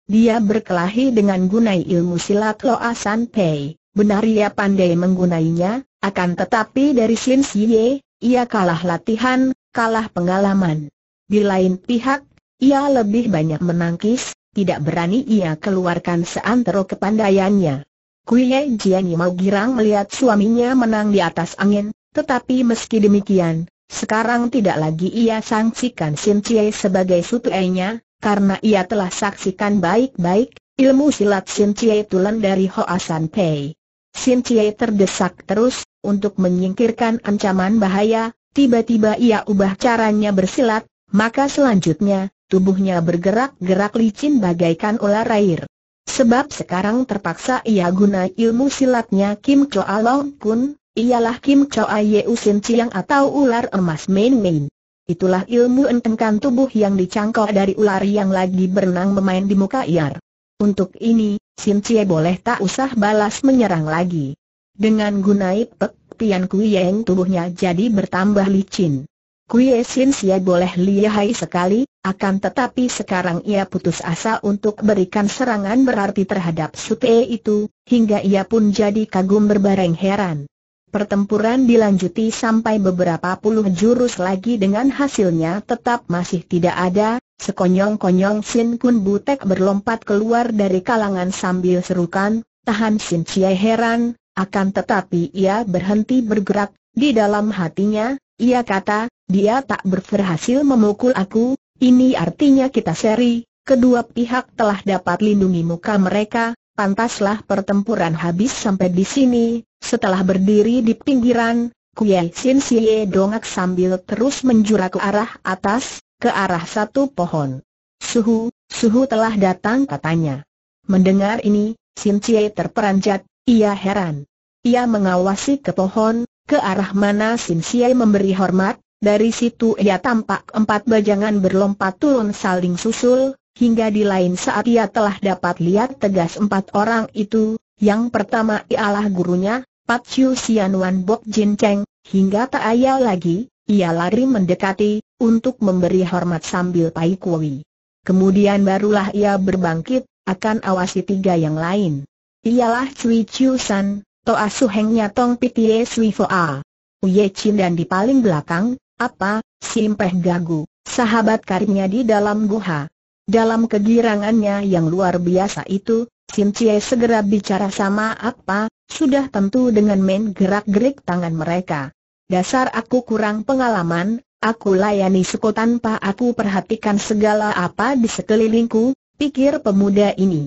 Speaker 1: Dia berkelahi dengan gunai ilmu silat Loa San Pei, benar ia pandai menggunainya, akan tetapi dari Sin Ciai, ia kalah latihan, kalah pengalaman. Di lain pihak, ia lebih banyak menangkis, tidak berani ia keluarkan seantero kepandaiannya. Kuiye Jiani mau Girang melihat suaminya menang di atas angin, tetapi meski demikian, sekarang tidak lagi ia sangsikan Sin Cie sebagai sutuainya, karena ia telah saksikan baik-baik, ilmu silat Sin Cie tulen dari Ho Asan Pei. Sin Cie terdesak terus, untuk menyingkirkan ancaman bahaya, tiba-tiba ia ubah caranya bersilat, maka selanjutnya, tubuhnya bergerak-gerak licin bagaikan ular air. Sebab sekarang terpaksa ia guna ilmu silatnya Kim Choa Long Kun, ialah Kim Choa Yeu Usin Chiang atau ular emas main-main. Itulah ilmu entengkan tubuh yang dicangkok dari ular yang lagi berenang memain di muka air. Untuk ini, Sin Chie boleh tak usah balas menyerang lagi. Dengan gunai pek pian Kuyeng tubuhnya jadi bertambah licin. Kuye Sin Chie boleh lihai sekali, akan tetapi sekarang ia putus asa untuk berikan serangan berarti terhadap Sute itu, hingga ia pun jadi kagum berbareng heran. Pertempuran dilanjuti sampai beberapa puluh jurus lagi dengan hasilnya tetap masih tidak ada, sekonyong-konyong Sin Kun Butek berlompat keluar dari kalangan sambil serukan, tahan Sin Chie heran, akan tetapi ia berhenti bergerak, di dalam hatinya, ia kata, dia tak berhasil memukul aku, ini artinya kita seri, kedua pihak telah dapat lindungi muka mereka, Pantaslah pertempuran habis sampai di sini, setelah berdiri di pinggiran, Kuei Sin Sie dongak sambil terus menjura ke arah atas, ke arah satu pohon. Suhu, suhu telah datang katanya. Mendengar ini, Sin Sie terperanjat, ia heran. Ia mengawasi ke pohon, ke arah mana Sin Sie memberi hormat, dari situ ia tampak empat bajangan berlompat turun saling susul, Hingga di lain saat ia telah dapat lihat tegas empat orang itu, yang pertama ialah gurunya, Pat Chiu Sian Wan Bok Jin Cheng, hingga tak ayal lagi, ia lari mendekati, untuk memberi hormat sambil Pai Kui. Kemudian barulah ia berbangkit, akan awasi tiga yang lain. Ialah Cui Chiu San, Toa Suhengnya Tong Pitie Sui A, Uye Chin dan di paling belakang, apa, Simpeh Gagu, sahabat karibnya di dalam guha. Dalam kegirangannya yang luar biasa itu, Sim Chie segera bicara sama apa, sudah tentu dengan main gerak-gerik tangan mereka. Dasar aku kurang pengalaman, aku layani suku tanpa aku perhatikan segala apa di sekelilingku, pikir pemuda ini.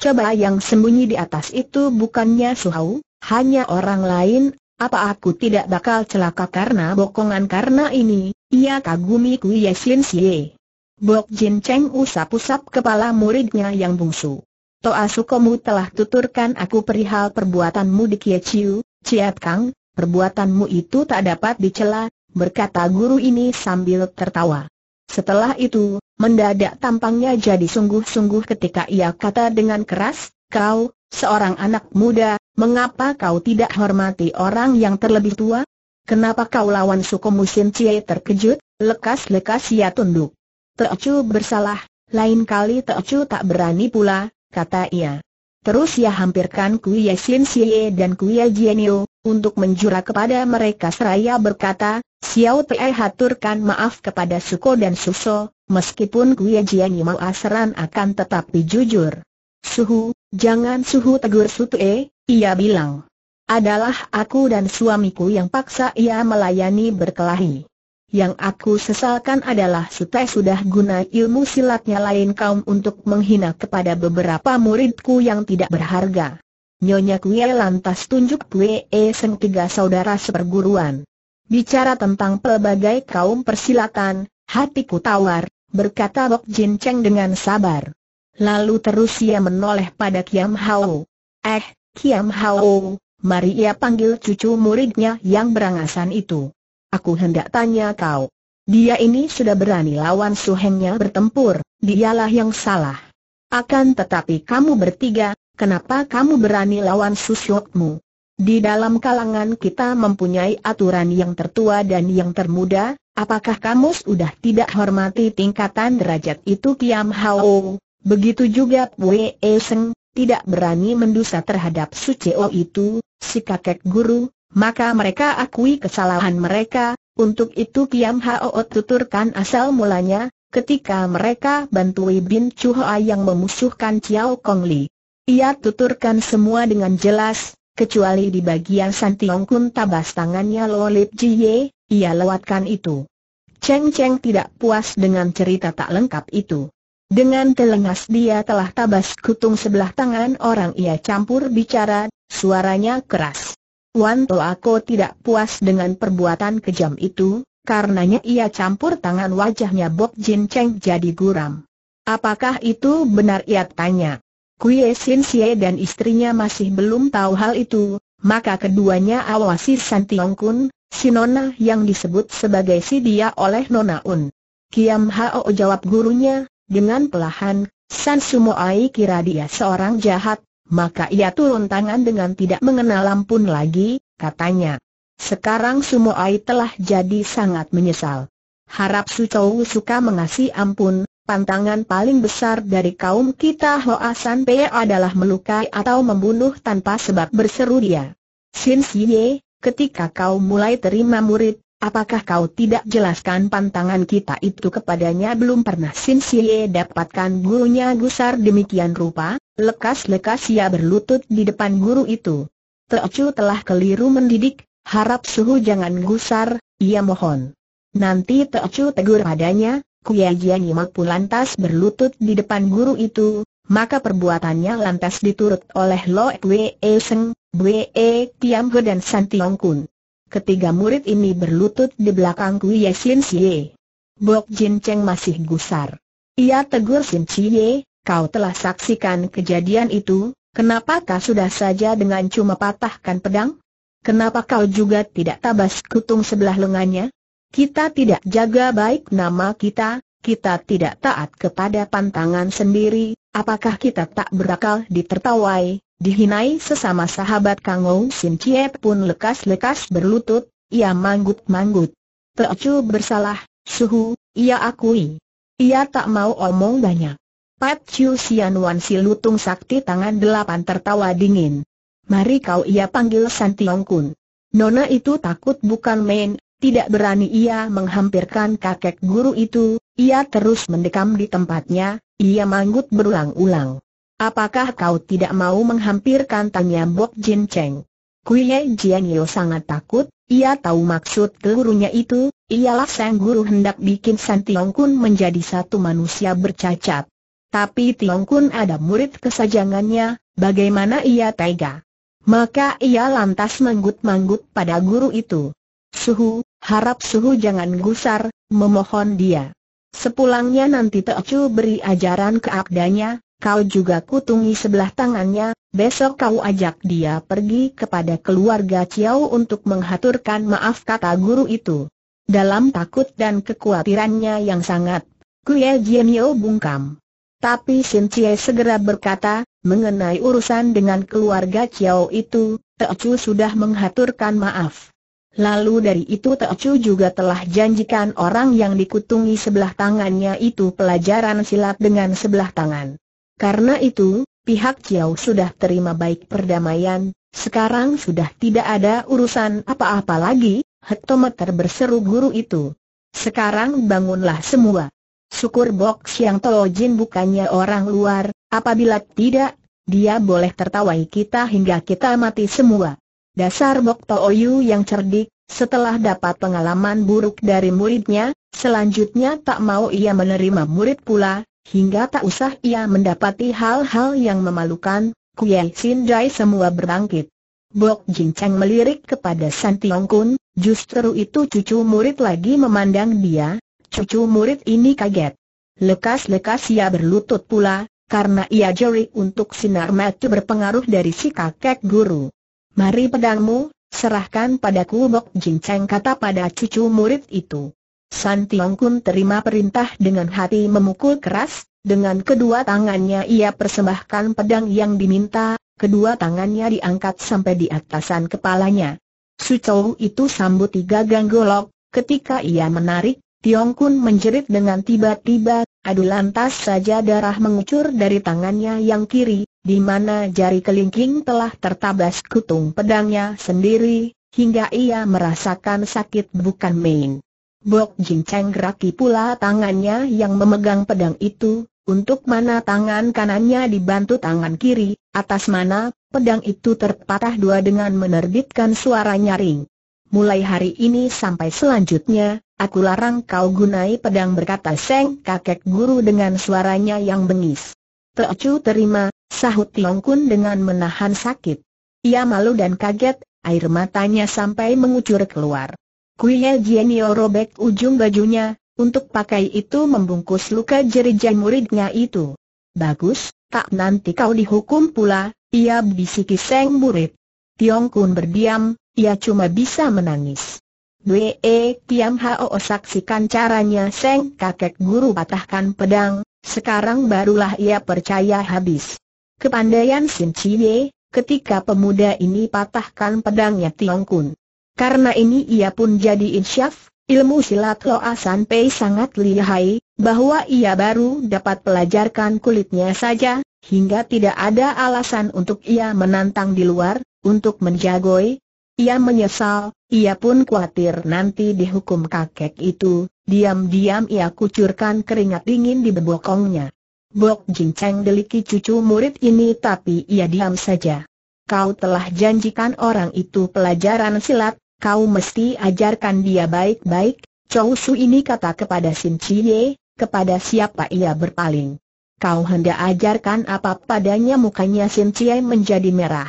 Speaker 1: Coba yang sembunyi di atas itu bukannya Suhau, hanya orang lain, apa aku tidak bakal celaka karena bokongan karena ini, ia kagumi Ku Yesin Xie. Bok Jin Cheng usap-usap kepala muridnya yang bungsu. Toa Sukomu telah tuturkan aku perihal perbuatanmu di Kie Chiu, Ciat Kang, perbuatanmu itu tak dapat dicela, berkata guru ini sambil tertawa. Setelah itu, mendadak tampangnya jadi sungguh-sungguh ketika ia kata dengan keras, kau, seorang anak muda, mengapa kau tidak hormati orang yang terlebih tua? Kenapa kau lawan suku Sin Cie terkejut, lekas-lekas ia tunduk. Teocu bersalah, lain kali Teocu tak berani pula, kata ia. Terus ia hampirkan Kuya Sin Xie dan Kuya Jianio, untuk menjura kepada mereka seraya berkata, Xiao Te haturkan maaf kepada Suko dan Suso, meskipun Kuya Jianio mau asaran akan tetapi jujur. Suhu, jangan suhu tegur Sute, ia bilang. Adalah aku dan suamiku yang paksa ia melayani berkelahi. Yang aku sesalkan adalah setelah sudah guna ilmu silatnya lain kaum untuk menghina kepada beberapa muridku yang tidak berharga. Nyonya Kue lantas tunjuk Kue e Seng tiga saudara seperguruan. Bicara tentang pelbagai kaum persilatan, hatiku tawar, berkata Bok Jin Cheng dengan sabar. Lalu terus ia menoleh pada Kiam Hao. Eh, Kiam Hao, mari ia panggil cucu muridnya yang berangasan itu aku hendak tanya kau. Dia ini sudah berani lawan suhengnya bertempur, dialah yang salah. Akan tetapi kamu bertiga, kenapa kamu berani lawan susyokmu? Di dalam kalangan kita mempunyai aturan yang tertua dan yang termuda, apakah kamu sudah tidak hormati tingkatan derajat itu Kiam Hao? Begitu juga Pue Eseng, tidak berani mendusa terhadap Su Cheo itu, si kakek guru, maka mereka akui kesalahan mereka, untuk itu Kiam Hao tuturkan asal mulanya, ketika mereka bantui Bin Chu Hoa yang memusuhkan Chiao Kong Li. Ia tuturkan semua dengan jelas, kecuali di bagian Tiong Kun tabas tangannya Lo Lip ia lewatkan itu. Cheng Cheng tidak puas dengan cerita tak lengkap itu. Dengan telengas dia telah tabas kutung sebelah tangan orang ia campur bicara, suaranya keras. Wan Ako tidak puas dengan perbuatan kejam itu, karenanya ia campur tangan wajahnya Bok Jin Cheng jadi guram. Apakah itu benar ia tanya? Kui Sin Xie dan istrinya masih belum tahu hal itu, maka keduanya awasi Tiong Kun, si Nona yang disebut sebagai si dia oleh Nona Un. Kiam Hao jawab gurunya, dengan pelahan, San Sumo Ai kira dia seorang jahat, maka ia turun tangan dengan tidak mengenal ampun lagi, katanya. Sekarang semua air telah jadi sangat menyesal. Harap Chou suka mengasih ampun, Pantangan paling besar dari kaum kita Hoa San Pei adalah melukai atau membunuh tanpa sebab berseru dia. Sin Xie, ketika kau mulai terima murid, Apakah kau tidak jelaskan pantangan kita itu kepadanya belum pernah Sin Sye dapatkan gurunya gusar demikian rupa, lekas-lekas ia berlutut di depan guru itu. Teocu telah keliru mendidik, harap suhu jangan gusar, ia mohon. Nanti Teocu tegur padanya, Kuya Jian pun lantas berlutut di depan guru itu, maka perbuatannya lantas diturut oleh Lo Wei Seng, Wei Tiam He dan San Tiong Kun. Ketiga murid ini berlutut di belakang Kui Sin Xie. Bok Jin Cheng masih gusar. Ia tegur Sin Xie, kau telah saksikan kejadian itu, kenapa kau sudah saja dengan cuma patahkan pedang? Kenapa kau juga tidak tabas kutung sebelah lengannya? Kita tidak jaga baik nama kita, kita tidak taat kepada pantangan sendiri, apakah kita tak berakal ditertawai, Dihinai sesama sahabat Kang Ou Sin Chie pun lekas-lekas berlutut, ia manggut-manggut. Teocu bersalah, suhu, ia akui. Ia tak mau omong banyak. Pat Chiu Sian Wan si lutung sakti tangan delapan tertawa dingin. Mari kau ia panggil San Tiong Kun. Nona itu takut bukan main, tidak berani ia menghampirkan kakek guru itu, ia terus mendekam di tempatnya, ia manggut berulang-ulang. Apakah kau tidak mau menghampirkan tanya Bok Jin Cheng? Jian Yeo sangat takut, ia tahu maksud gurunya itu, ialah sang guru hendak bikin San Tiong Kun menjadi satu manusia bercacat. Tapi Tiong Kun ada murid kesajangannya, bagaimana ia tega? Maka ia lantas manggut-manggut pada guru itu. Suhu, harap suhu jangan gusar, memohon dia. Sepulangnya nanti Teocu beri ajaran ke abdanya kau juga kutungi sebelah tangannya, besok kau ajak dia pergi kepada keluarga Ciao untuk menghaturkan maaf kata guru itu. Dalam takut dan kekhawatirannya yang sangat, Kuya Jianyo bungkam. Tapi Sin Chie segera berkata, mengenai urusan dengan keluarga Ciao itu, Chu sudah menghaturkan maaf. Lalu dari itu Chu juga telah janjikan orang yang dikutungi sebelah tangannya itu pelajaran silat dengan sebelah tangan. Karena itu, pihak Jiao sudah terima baik perdamaian, sekarang sudah tidak ada urusan apa-apa lagi, hektometer berseru guru itu. Sekarang bangunlah semua. Syukur Bok Siang Tojin bukannya orang luar, apabila tidak, dia boleh tertawai kita hingga kita mati semua. Dasar Bok Tooyu yang cerdik, setelah dapat pengalaman buruk dari muridnya, selanjutnya tak mau ia menerima murid pula, Hingga tak usah ia mendapati hal-hal yang memalukan, Kuei Sin Jai semua berbangkit. Bok Jin Cheng melirik kepada San Tiong Kun, justru itu cucu murid lagi memandang dia, cucu murid ini kaget. Lekas-lekas ia berlutut pula, karena ia jeri untuk sinar mata berpengaruh dari si kakek guru. Mari pedangmu, serahkan padaku Bok Jin Cheng kata pada cucu murid itu. San Tiong Kun terima perintah dengan hati memukul keras, dengan kedua tangannya ia persembahkan pedang yang diminta, kedua tangannya diangkat sampai di atasan kepalanya. Sucohu itu sambut tiga ganggolok, ketika ia menarik, Tiong Kun menjerit dengan tiba-tiba, adu lantas saja darah mengucur dari tangannya yang kiri, di mana jari kelingking telah tertabas kutung pedangnya sendiri, hingga ia merasakan sakit bukan main. Bok Jin Cheng geraki pula tangannya yang memegang pedang itu, untuk mana tangan kanannya dibantu tangan kiri, atas mana, pedang itu terpatah dua dengan menerbitkan suara nyaring. Mulai hari ini sampai selanjutnya, aku larang kau gunai pedang berkata Seng kakek guru dengan suaranya yang bengis. Teocu terima, sahut Tiong Kun dengan menahan sakit. Ia malu dan kaget, air matanya sampai mengucur keluar. Kuye Jienio robek ujung bajunya, untuk pakai itu membungkus luka jerijan muridnya itu. Bagus, tak nanti kau dihukum pula, ia bisiki Seng murid. Tiong Kun berdiam, ia cuma bisa menangis. Wee, Tiam Hao saksikan caranya Seng kakek guru patahkan pedang, sekarang barulah ia percaya habis. Kepandaian Sin Chie, ketika pemuda ini patahkan pedangnya Tiong Kun. Karena ini ia pun jadi insyaf, ilmu silat Loa Pei sangat lihai, bahwa ia baru dapat pelajarkan kulitnya saja, hingga tidak ada alasan untuk ia menantang di luar, untuk menjagoi. Ia menyesal, ia pun khawatir nanti dihukum kakek itu, diam-diam ia kucurkan keringat dingin di bebokongnya. Bok Jinceng deliki cucu murid ini tapi ia diam saja. Kau telah janjikan orang itu pelajaran silat, kau mesti ajarkan dia baik-baik, Chow Su ini kata kepada Sin Chie, kepada siapa ia berpaling. Kau hendak ajarkan apa padanya mukanya Sin Chie menjadi merah.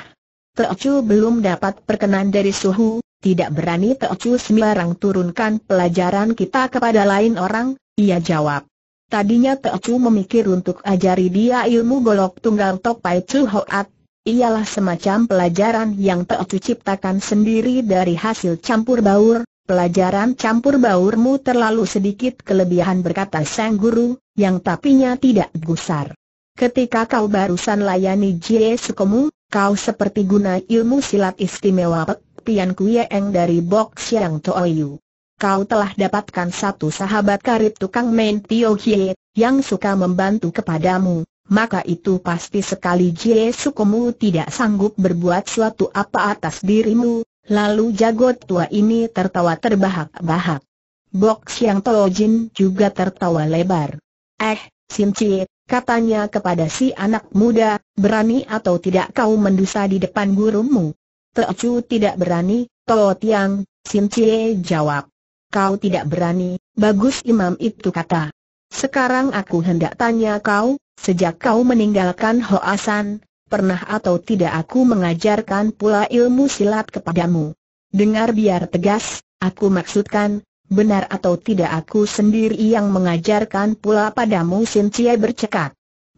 Speaker 1: Chu belum dapat perkenan dari suhu, tidak berani Chu sembarang turunkan pelajaran kita kepada lain orang, ia jawab. Tadinya Chu memikir untuk ajari dia ilmu golok tunggal Topai Chu Hoat, ialah semacam pelajaran yang Teocu ciptakan sendiri dari hasil campur baur, pelajaran campur baurmu terlalu sedikit kelebihan berkata sang guru, yang tapinya tidak gusar. Ketika kau barusan layani Jie Sukomu, kau seperti guna ilmu silat istimewa Pek Pian Eng dari Bok Siang Toyu. Kau telah dapatkan satu sahabat karib tukang main Tio Hie, yang suka membantu kepadamu, maka itu pasti sekali Jie kamu tidak sanggup berbuat suatu apa atas dirimu. Lalu jago tua ini tertawa terbahak-bahak. Bok Siang Tojin juga tertawa lebar. Eh, Cie, katanya kepada si anak muda, berani atau tidak kau mendusa di depan gurumu? Teocu tidak berani, To Tiang, Cie jawab. Kau tidak berani, bagus imam itu kata. Sekarang aku hendak tanya kau, Sejak kau meninggalkan Hoasan, pernah atau tidak aku mengajarkan pula ilmu silat kepadamu? Dengar biar tegas, aku maksudkan, benar atau tidak aku sendiri yang mengajarkan pula padamu Sin Cie bercekat.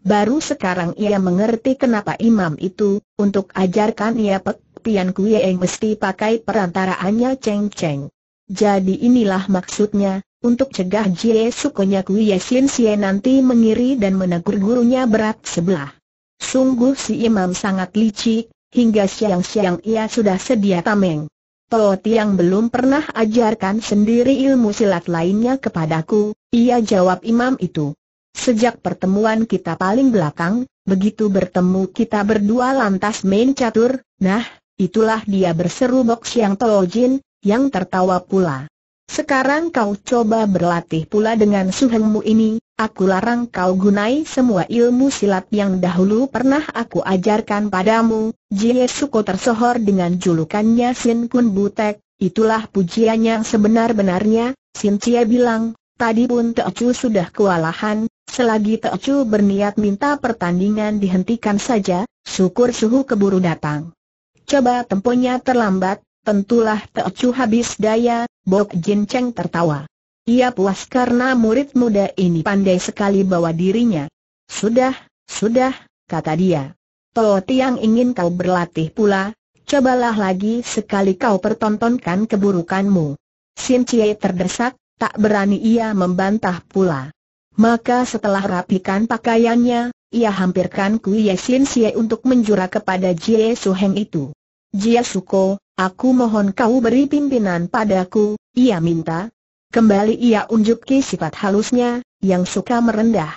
Speaker 1: Baru sekarang ia mengerti kenapa imam itu, untuk ajarkan ia pek pian kue mesti pakai perantaraannya Cheng Cheng. Jadi inilah maksudnya, untuk cegah Jie Sukonyak Wei Sin Xie nanti mengiri dan menegur gurunya berat sebelah. Sungguh si imam sangat licik, hingga siang-siang ia sudah sedia tameng. Toh Tiang belum pernah ajarkan sendiri ilmu silat lainnya kepadaku, ia jawab imam itu. Sejak pertemuan kita paling belakang, begitu bertemu kita berdua lantas main catur, nah, itulah dia berseru Bok Siang Tojin, yang tertawa pula. Sekarang kau coba berlatih pula dengan suhengmu ini, aku larang kau gunai semua ilmu silat yang dahulu pernah aku ajarkan padamu. Jie Suko tersohor dengan julukannya Sin Kun Butek, itulah pujian yang sebenar-benarnya, Sin Cie bilang, tadi pun Teo Chu sudah kewalahan, selagi Teo Chu berniat minta pertandingan dihentikan saja, syukur suhu keburu datang. Coba temponya terlambat, Tentulah Teocu habis daya, Bok Jin Cheng tertawa. Ia puas karena murid muda ini pandai sekali bawa dirinya. Sudah, sudah, kata dia. Toh Tiang ingin kau berlatih pula, cobalah lagi sekali kau pertontonkan keburukanmu. Sin Cie terdesak, tak berani ia membantah pula. Maka setelah rapikan pakaiannya, ia hampirkan Kuye Sin Cie untuk menjura kepada Jie Su Heng itu. Jie Su Ko. Aku mohon kau beri pimpinan padaku, ia minta. Kembali ia unjuki sifat halusnya, yang suka merendah.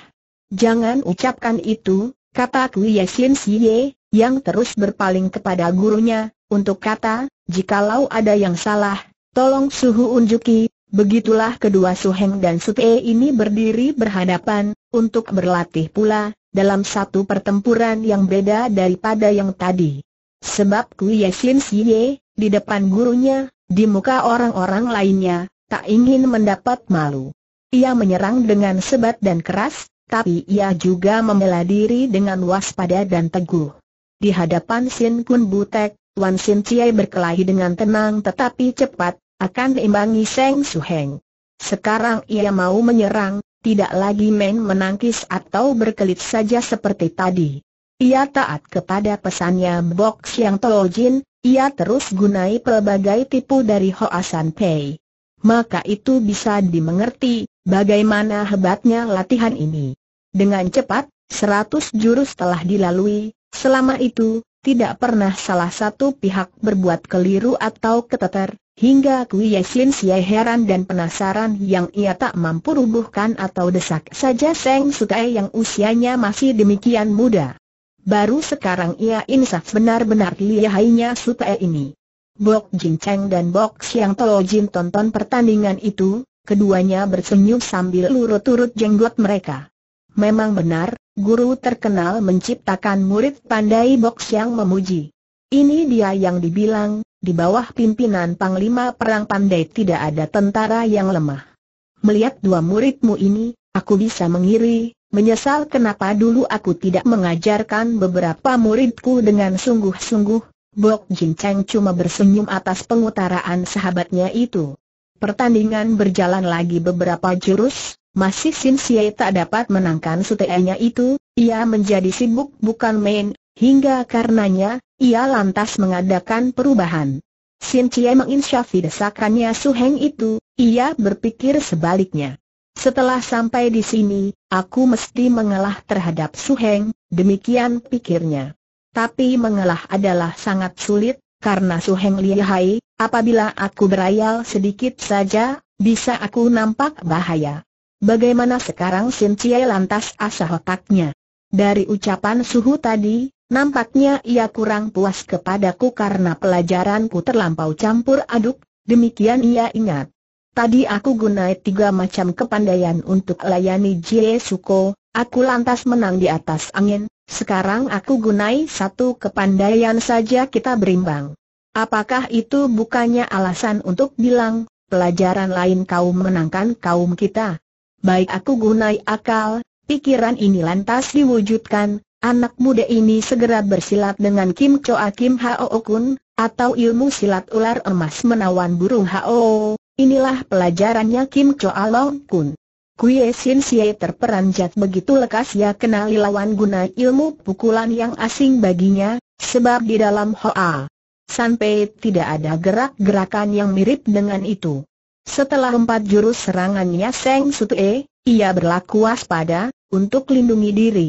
Speaker 1: Jangan ucapkan itu, kata Kui Sin Siye, yang terus berpaling kepada gurunya, untuk kata, jikalau ada yang salah, tolong suhu unjuki, Begitulah kedua Suheng dan Sute ini berdiri berhadapan, untuk berlatih pula, dalam satu pertempuran yang beda daripada yang tadi. Sebab Ye Sin Siye, di depan gurunya, di muka orang-orang lainnya, tak ingin mendapat malu. Ia menyerang dengan sebat dan keras, tapi ia juga membela diri dengan waspada dan teguh. Di hadapan Sin Kun Butek, Wan Sin Cie berkelahi dengan tenang tetapi cepat, akan diimbangi Seng Suheng. Sekarang ia mau menyerang, tidak lagi main menangkis atau berkelit saja seperti tadi. Ia taat kepada pesannya Mbok Siang Tojin, ia terus gunai pelbagai tipu dari Hoasan Pei. Maka itu bisa dimengerti, bagaimana hebatnya latihan ini. Dengan cepat, seratus jurus telah dilalui, selama itu, tidak pernah salah satu pihak berbuat keliru atau keteter, hingga Kui Yesin Sia heran dan penasaran yang ia tak mampu rubuhkan atau desak saja Seng sukai yang usianya masih demikian muda. Baru sekarang ia insaf benar-benar lihainya supaya ini. Bok Jin Cheng dan Bok Siang Tolo Jin tonton pertandingan itu, keduanya bersenyum sambil lurut-urut jenggot mereka. Memang benar, guru terkenal menciptakan murid pandai Bok Siang memuji. Ini dia yang dibilang, di bawah pimpinan Panglima Perang Pandai tidak ada tentara yang lemah. Melihat dua muridmu ini, aku bisa mengiri, menyesal kenapa dulu aku tidak mengajarkan beberapa muridku dengan sungguh-sungguh, Bok Jin Cheng cuma bersenyum atas pengutaraan sahabatnya itu. Pertandingan berjalan lagi beberapa jurus, masih Sin Xie tak dapat menangkan sutenya itu, ia menjadi sibuk bukan main, hingga karenanya, ia lantas mengadakan perubahan. Sin Cie menginsyafi desakannya Su Heng itu, ia berpikir sebaliknya. Setelah sampai di sini, aku mesti mengalah terhadap Su Heng, demikian pikirnya. Tapi mengalah adalah sangat sulit, karena Su Heng lihai, apabila aku berayal sedikit saja, bisa aku nampak bahaya. Bagaimana sekarang Sin Cie lantas asah otaknya? Dari ucapan Suhu tadi, nampaknya ia kurang puas kepadaku karena pelajaranku terlampau campur aduk, demikian ia ingat. Tadi aku gunai tiga macam kepandaian untuk layani Jie Suko, aku lantas menang di atas angin, sekarang aku gunai satu kepandaian saja kita berimbang. Apakah itu bukannya alasan untuk bilang, pelajaran lain kau menangkan kaum kita? Baik aku gunai akal, pikiran ini lantas diwujudkan, anak muda ini segera bersilat dengan Kim Choa Kim Hao Kun, atau ilmu silat ular emas menawan burung Hao, Inilah pelajarannya Kim Choa Long Kun. Kue Sin Sye terperanjat begitu lekas ia kenali lawan guna ilmu pukulan yang asing baginya, sebab di dalam Hoa Pei tidak ada gerak-gerakan yang mirip dengan itu. Setelah empat jurus serangannya Seng E, ia berlaku waspada, untuk lindungi diri.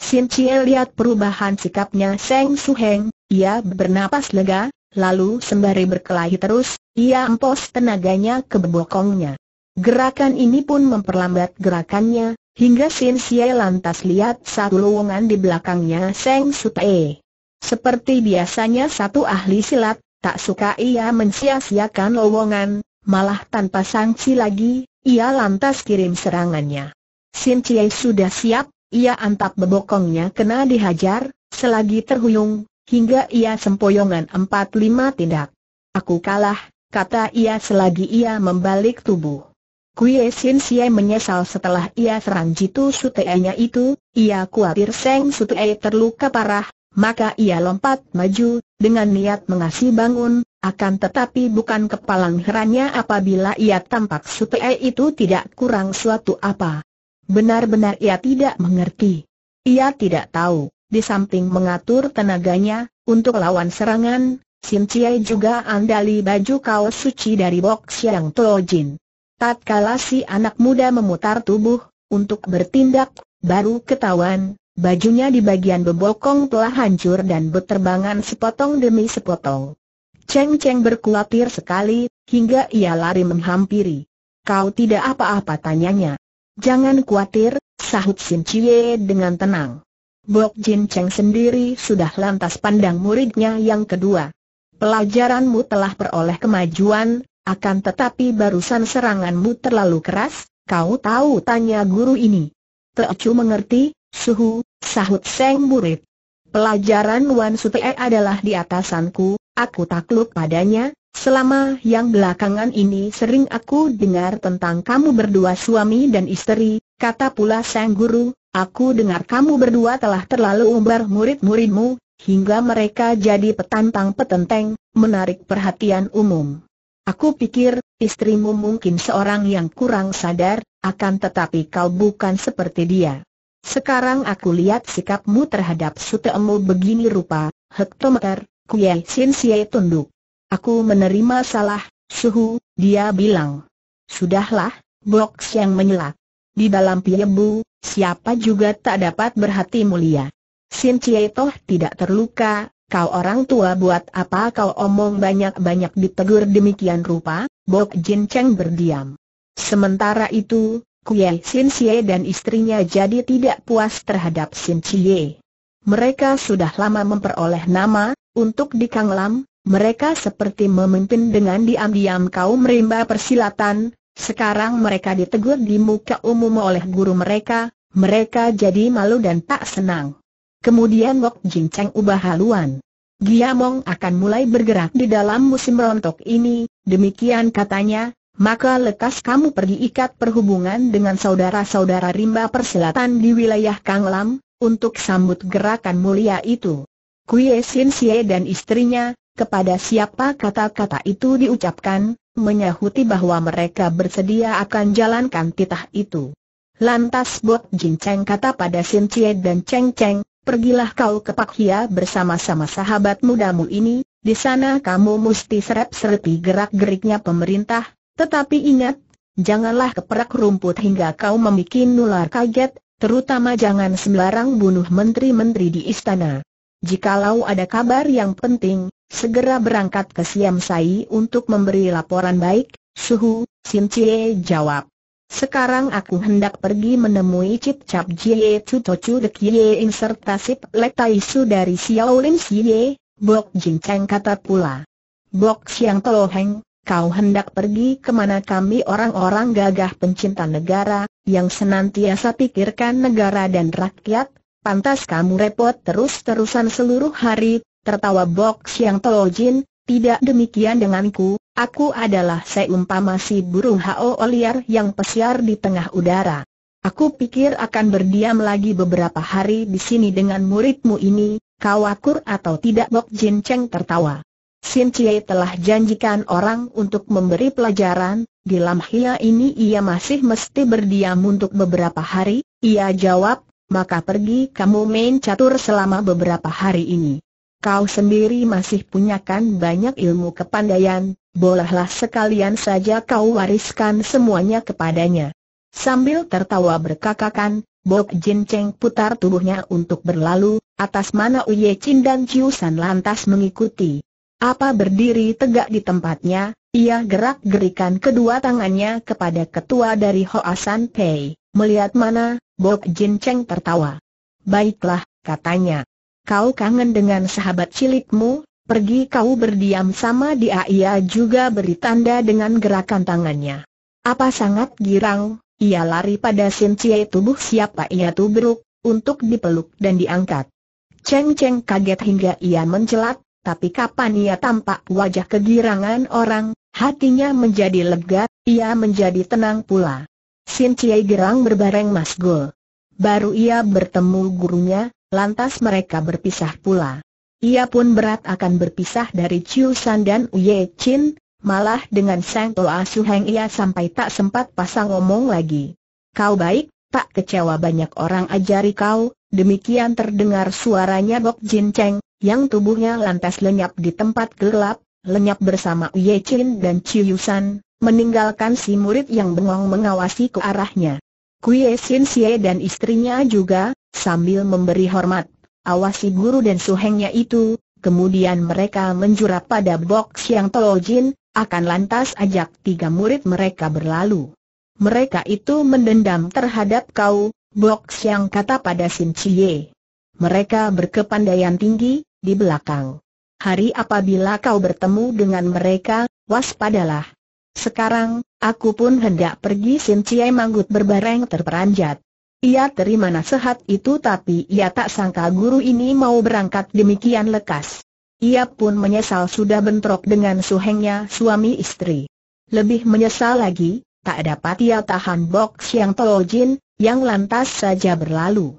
Speaker 1: Sin Chie lihat perubahan sikapnya Seng Suheng, ia bernapas lega, Lalu sembari berkelahi terus, ia empos tenaganya ke bebokongnya. Gerakan ini pun memperlambat gerakannya, hingga Sin Xie lantas lihat satu lowongan di belakangnya Seng Sutae. Seperti biasanya satu ahli silat, tak suka ia mensia-siakan lowongan, malah tanpa sanksi lagi, ia lantas kirim serangannya. Sin Chie sudah siap, ia antap bebokongnya kena dihajar, selagi terhuyung, hingga ia sempoyongan empat lima tindak. Aku kalah, kata ia selagi ia membalik tubuh. Kue Sin Sye menyesal setelah ia serang Jitu Sutee-nya itu, ia khawatir Seng Sutee terluka parah, maka ia lompat maju, dengan niat mengasih bangun, akan tetapi bukan kepalang herannya apabila ia tampak Sutee itu tidak kurang suatu apa. Benar-benar ia tidak mengerti. Ia tidak tahu. Di samping mengatur tenaganya, untuk lawan serangan, Sin Chiai juga andali baju kaos suci dari box yang Jin. Tatkala si anak muda memutar tubuh, untuk bertindak, baru ketahuan, bajunya di bagian bebokong telah hancur dan berterbangan sepotong demi sepotong. Cheng Cheng berkulatir sekali, hingga ia lari menghampiri. Kau tidak apa-apa tanyanya. Jangan khawatir, sahut Sin Chie dengan tenang. Bok Jin Cheng sendiri sudah lantas pandang muridnya yang kedua. Pelajaranmu telah peroleh kemajuan, akan tetapi barusan seranganmu terlalu keras, kau tahu tanya guru ini. Teocu mengerti, suhu, sahut seng murid. Pelajaran Wan Sutei adalah di atasanku, aku takluk padanya, selama yang belakangan ini sering aku dengar tentang kamu berdua suami dan istri, kata pula sang guru, Aku dengar kamu berdua telah terlalu umbar murid-muridmu, hingga mereka jadi petantang petenteng, menarik perhatian umum. Aku pikir, istrimu mungkin seorang yang kurang sadar, akan tetapi kau bukan seperti dia. Sekarang aku lihat sikapmu terhadap sutemu begini rupa, hektometer, Kuei Sin tunduk. Aku menerima salah, suhu, dia bilang. Sudahlah, box yang menyelak. Di dalam Piebu, siapa juga tak dapat berhati mulia. Sin Cie Toh tidak terluka, kau orang tua buat apa kau omong banyak-banyak ditegur demikian rupa, Bok Jin Cheng berdiam. Sementara itu, Kuei Sin Cie dan istrinya jadi tidak puas terhadap Sin Cie. Mereka sudah lama memperoleh nama, untuk di Kang Lam, mereka seperti memimpin dengan diam-diam kaum rimba persilatan, sekarang mereka ditegur di muka umum oleh guru mereka, mereka jadi malu dan tak senang. Kemudian Wok Jing Cheng ubah haluan. Giamong akan mulai bergerak di dalam musim rontok ini, demikian katanya, maka lekas kamu pergi ikat perhubungan dengan saudara-saudara rimba persilatan di wilayah Kang Lam, untuk sambut gerakan mulia itu. Kue Sin Xie dan istrinya, kepada siapa kata-kata itu diucapkan, menyahuti bahwa mereka bersedia akan jalankan titah itu. Lantas Bok Jin Cheng kata pada Sin Cie dan Cheng Cheng, pergilah kau ke Pak Hia bersama-sama sahabat mudamu ini, di sana kamu mesti serap-serapi gerak-geriknya pemerintah, tetapi ingat, janganlah keperak rumput hingga kau membuat nular kaget, terutama jangan sembarang bunuh menteri-menteri di istana. Jikalau ada kabar yang penting, segera berangkat ke Siam Sai untuk memberi laporan baik, Suhu, Sin Cie jawab. Sekarang aku hendak pergi menemui Cip Cap Jie Chu To Chu Dek Ye In serta Sip Tai Su dari Xiao Lim Ye, Bok Jin Cheng kata pula. Bok Siang Tolo Heng, kau hendak pergi kemana kami orang-orang gagah pencinta negara, yang senantiasa pikirkan negara dan rakyat, pantas kamu repot terus-terusan seluruh hari, tertawa Bok Siang Tojin, tidak demikian denganku, aku adalah seumpama si burung hao liar yang pesiar di tengah udara. Aku pikir akan berdiam lagi beberapa hari di sini dengan muridmu ini, kau akur atau tidak Bok Jin Cheng tertawa. Sin Chie telah janjikan orang untuk memberi pelajaran, di Lam ini ia masih mesti berdiam untuk beberapa hari, ia jawab, maka pergi kamu main catur selama beberapa hari ini. Kau sendiri masih punyakan banyak ilmu kepandaian, bolehlah sekalian saja kau wariskan semuanya kepadanya. Sambil tertawa berkakakan, Bok Jin Cheng putar tubuhnya untuk berlalu, atas mana Uye Chin dan Chiu San lantas mengikuti. Apa berdiri tegak di tempatnya, ia gerak-gerikan kedua tangannya kepada ketua dari Hoasan Pei, melihat mana, Bok Jin Cheng tertawa. Baiklah, katanya, kau kangen dengan sahabat cilikmu, pergi kau berdiam sama dia ia juga beri tanda dengan gerakan tangannya. Apa sangat girang, ia lari pada Cie tubuh siapa ia beruk untuk dipeluk dan diangkat. Cheng Cheng kaget hingga ia mencelat, tapi kapan ia tampak wajah kegirangan orang, hatinya menjadi lega, ia menjadi tenang pula. Sin Cie gerang berbareng Mas gol. Baru ia bertemu gurunya, Lantas mereka berpisah pula. Ia pun berat akan berpisah dari Chiu San dan Uye Chin, malah dengan Sang Toa Su Heng ia sampai tak sempat pasang omong lagi. Kau baik, tak kecewa banyak orang ajari kau, demikian terdengar suaranya Bok Jin Cheng, yang tubuhnya lantas lenyap di tempat gelap, lenyap bersama Uye Chin dan Chiu San, meninggalkan si murid yang bengong mengawasi ke arahnya. Kuye Sin Sye dan istrinya juga, sambil memberi hormat, awasi guru dan suhengnya itu, kemudian mereka menjura pada box yang Tolojin, akan lantas ajak tiga murid mereka berlalu. Mereka itu mendendam terhadap kau, box yang kata pada Sin Chie. Mereka berkepandaian tinggi, di belakang. Hari apabila kau bertemu dengan mereka, waspadalah. Sekarang, aku pun hendak pergi Sin Ciai Manggut berbareng terperanjat. Ia terima nasihat itu tapi ia tak sangka guru ini mau berangkat demikian lekas. Ia pun menyesal sudah bentrok dengan suhengnya suami istri. Lebih menyesal lagi, tak dapat ia tahan box yang tolojin, yang lantas saja berlalu.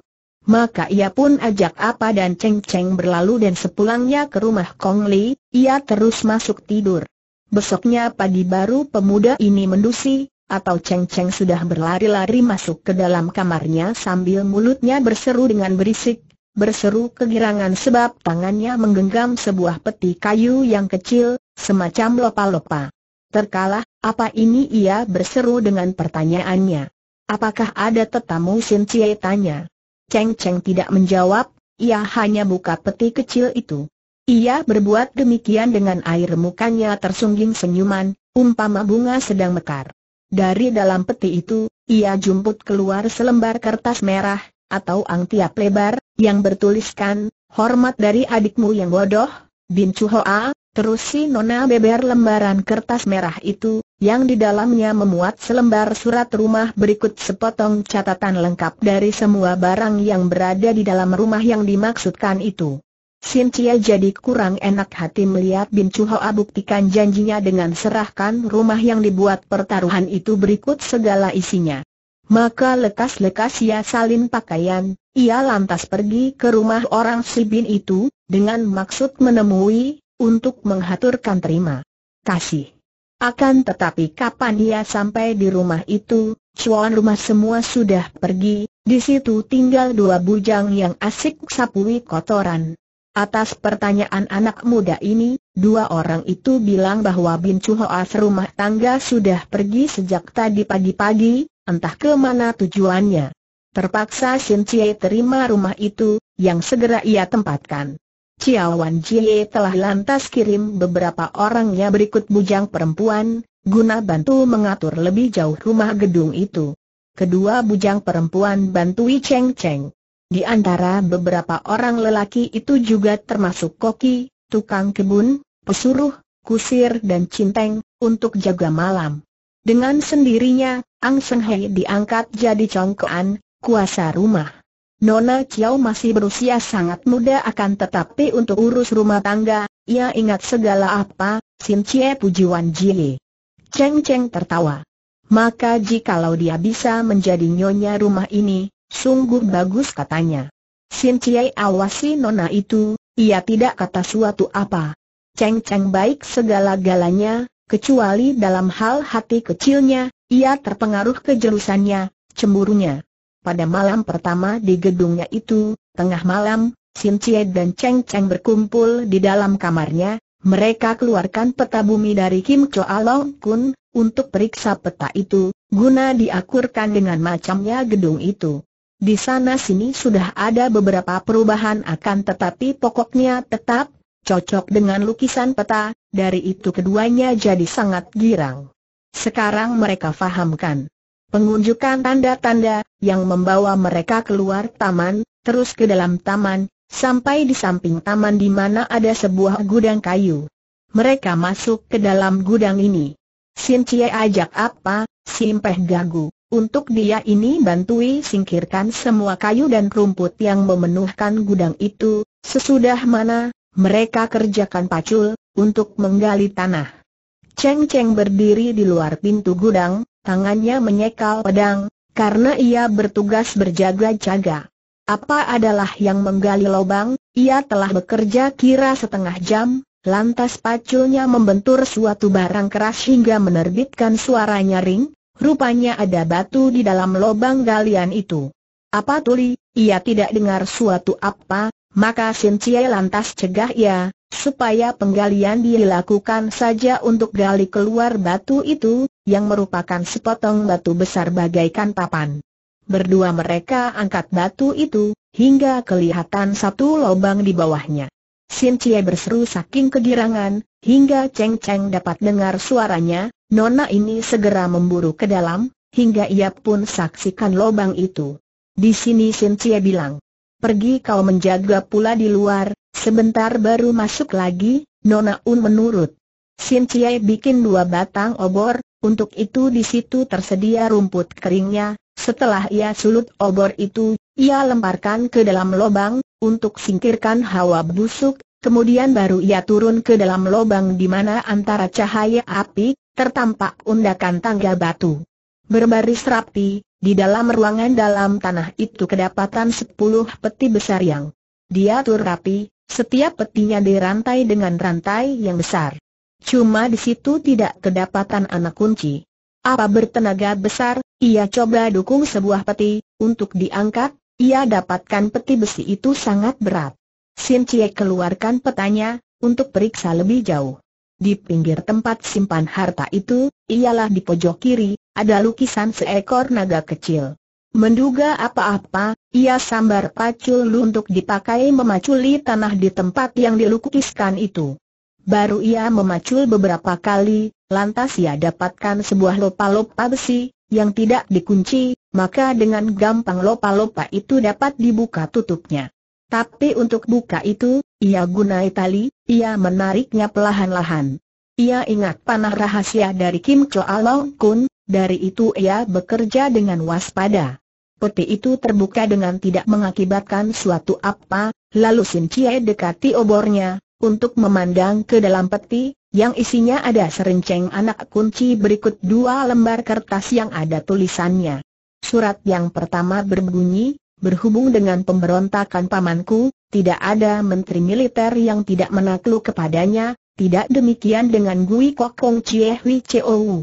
Speaker 1: Maka ia pun ajak apa dan ceng-ceng berlalu dan sepulangnya ke rumah Kong Li, ia terus masuk tidur. Besoknya pagi baru pemuda ini mendusi, atau Cheng Cheng sudah berlari-lari masuk ke dalam kamarnya sambil mulutnya berseru dengan berisik, berseru kegirangan sebab tangannya menggenggam sebuah peti kayu yang kecil, semacam lopa-lopa. Terkalah, apa ini ia berseru dengan pertanyaannya. Apakah ada tetamu Sin Cie tanya. Cheng Cheng tidak menjawab, ia hanya buka peti kecil itu. Ia berbuat demikian dengan air mukanya tersungging senyuman, umpama bunga sedang mekar. Dari dalam peti itu, ia jumput keluar selembar kertas merah, atau angtiap lebar, yang bertuliskan, hormat dari adikmu yang bodoh, Bin Chu Hoa, terus si Nona beber lembaran kertas merah itu, yang di dalamnya memuat selembar surat rumah berikut sepotong catatan lengkap dari semua barang yang berada di dalam rumah yang dimaksudkan itu. Sin Cia jadi kurang enak hati melihat Bin Chu Hoa buktikan janjinya dengan serahkan rumah yang dibuat pertaruhan itu berikut segala isinya. Maka lekas-lekas ia salin pakaian, ia lantas pergi ke rumah orang si Bin itu, dengan maksud menemui, untuk menghaturkan terima kasih. Akan tetapi kapan ia sampai di rumah itu, cuan rumah semua sudah pergi, di situ tinggal dua bujang yang asik sapui kotoran. Atas pertanyaan anak muda ini, dua orang itu bilang bahwa Bin Chuhoa serumah tangga sudah pergi sejak tadi pagi-pagi, entah ke mana tujuannya. Terpaksa Shin Chie terima rumah itu, yang segera ia tempatkan. Ciawan Jie telah lantas kirim beberapa orangnya berikut bujang perempuan, guna bantu mengatur lebih jauh rumah gedung itu. Kedua bujang perempuan bantui Cheng Cheng. Di antara beberapa orang lelaki itu juga termasuk koki, tukang kebun, pesuruh, kusir dan cinteng, untuk jaga malam. Dengan sendirinya, Ang Seng Hei diangkat jadi congkoan, kuasa rumah. Nona Chiao masih berusia sangat muda akan tetapi untuk urus rumah tangga, ia ingat segala apa, Sin Chie pujiwan Jie. Cheng Cheng tertawa. Maka jikalau dia bisa menjadi nyonya rumah ini, Sungguh bagus katanya. Sin Ciai awasi nona itu, ia tidak kata suatu apa. Ceng Ceng baik segala-galanya, kecuali dalam hal hati kecilnya, ia terpengaruh kejelusannya, cemburunya. Pada malam pertama di gedungnya itu, tengah malam, Sin Cie dan Cheng Cheng berkumpul di dalam kamarnya, mereka keluarkan peta bumi dari Kim Choa Long Kun, untuk periksa peta itu, guna diakurkan dengan macamnya gedung itu. Di sana-sini sudah ada beberapa perubahan akan tetapi pokoknya tetap cocok dengan lukisan peta, dari itu keduanya jadi sangat girang. Sekarang mereka fahamkan. Pengunjukan tanda-tanda yang membawa mereka keluar taman, terus ke dalam taman, sampai di samping taman di mana ada sebuah gudang kayu. Mereka masuk ke dalam gudang ini. Sin Cie ajak apa, Simpeh gagu. Untuk dia ini bantui singkirkan semua kayu dan rumput yang memenuhkan gudang itu, sesudah mana, mereka kerjakan pacul, untuk menggali tanah. Cheng Cheng berdiri di luar pintu gudang, tangannya menyekal pedang, karena ia bertugas berjaga-jaga. Apa adalah yang menggali lubang, ia telah bekerja kira setengah jam, lantas paculnya membentur suatu barang keras hingga menerbitkan suara nyaring, Rupanya ada batu di dalam lubang galian itu. Apa tuli, ia tidak dengar suatu apa, maka Sin Cie lantas cegah ia, supaya penggalian dilakukan saja untuk gali keluar batu itu, yang merupakan sepotong batu besar bagaikan papan. Berdua mereka angkat batu itu, hingga kelihatan satu lubang di bawahnya. Sin Cie berseru saking kegirangan, hingga Cheng Cheng dapat dengar suaranya, Nona ini segera memburu ke dalam, hingga ia pun saksikan lubang itu. Di sini Sin Cie bilang, pergi kau menjaga pula di luar, sebentar baru masuk lagi, Nona Un menurut. Sin Cie bikin dua batang obor, untuk itu di situ tersedia rumput keringnya, setelah ia sulut obor itu, ia lemparkan ke dalam lubang, untuk singkirkan hawa busuk, kemudian baru ia turun ke dalam lubang di mana antara cahaya api, tertampak undakan tangga batu. Berbaris rapi, di dalam ruangan dalam tanah itu kedapatan sepuluh peti besar yang diatur rapi, setiap petinya dirantai dengan rantai yang besar. Cuma di situ tidak kedapatan anak kunci. Apa bertenaga besar, ia coba dukung sebuah peti, untuk diangkat, ia dapatkan peti besi itu sangat berat. Sin Cie keluarkan petanya, untuk periksa lebih jauh. Di pinggir tempat simpan harta itu, ialah di pojok kiri, ada lukisan seekor naga kecil. Menduga apa-apa, ia sambar pacul untuk dipakai memaculi tanah di tempat yang dilukiskan itu. Baru ia memacul beberapa kali, lantas ia dapatkan sebuah lopa-lopa besi, yang tidak dikunci, maka dengan gampang lopa-lopa itu dapat dibuka tutupnya. Tapi untuk buka itu, ia gunai tali, ia menariknya pelahan lahan Ia ingat panah rahasia dari Kim Choa Long Kun, dari itu ia bekerja dengan waspada. Peti itu terbuka dengan tidak mengakibatkan suatu apa, lalu Sin Chie dekati obornya, untuk memandang ke dalam peti, yang isinya ada serenceng anak kunci berikut dua lembar kertas yang ada tulisannya. Surat yang pertama berbunyi, berhubung dengan pemberontakan pamanku, tidak ada menteri militer yang tidak menakluk kepadanya, tidak demikian dengan Gui Kokong Hui Chou.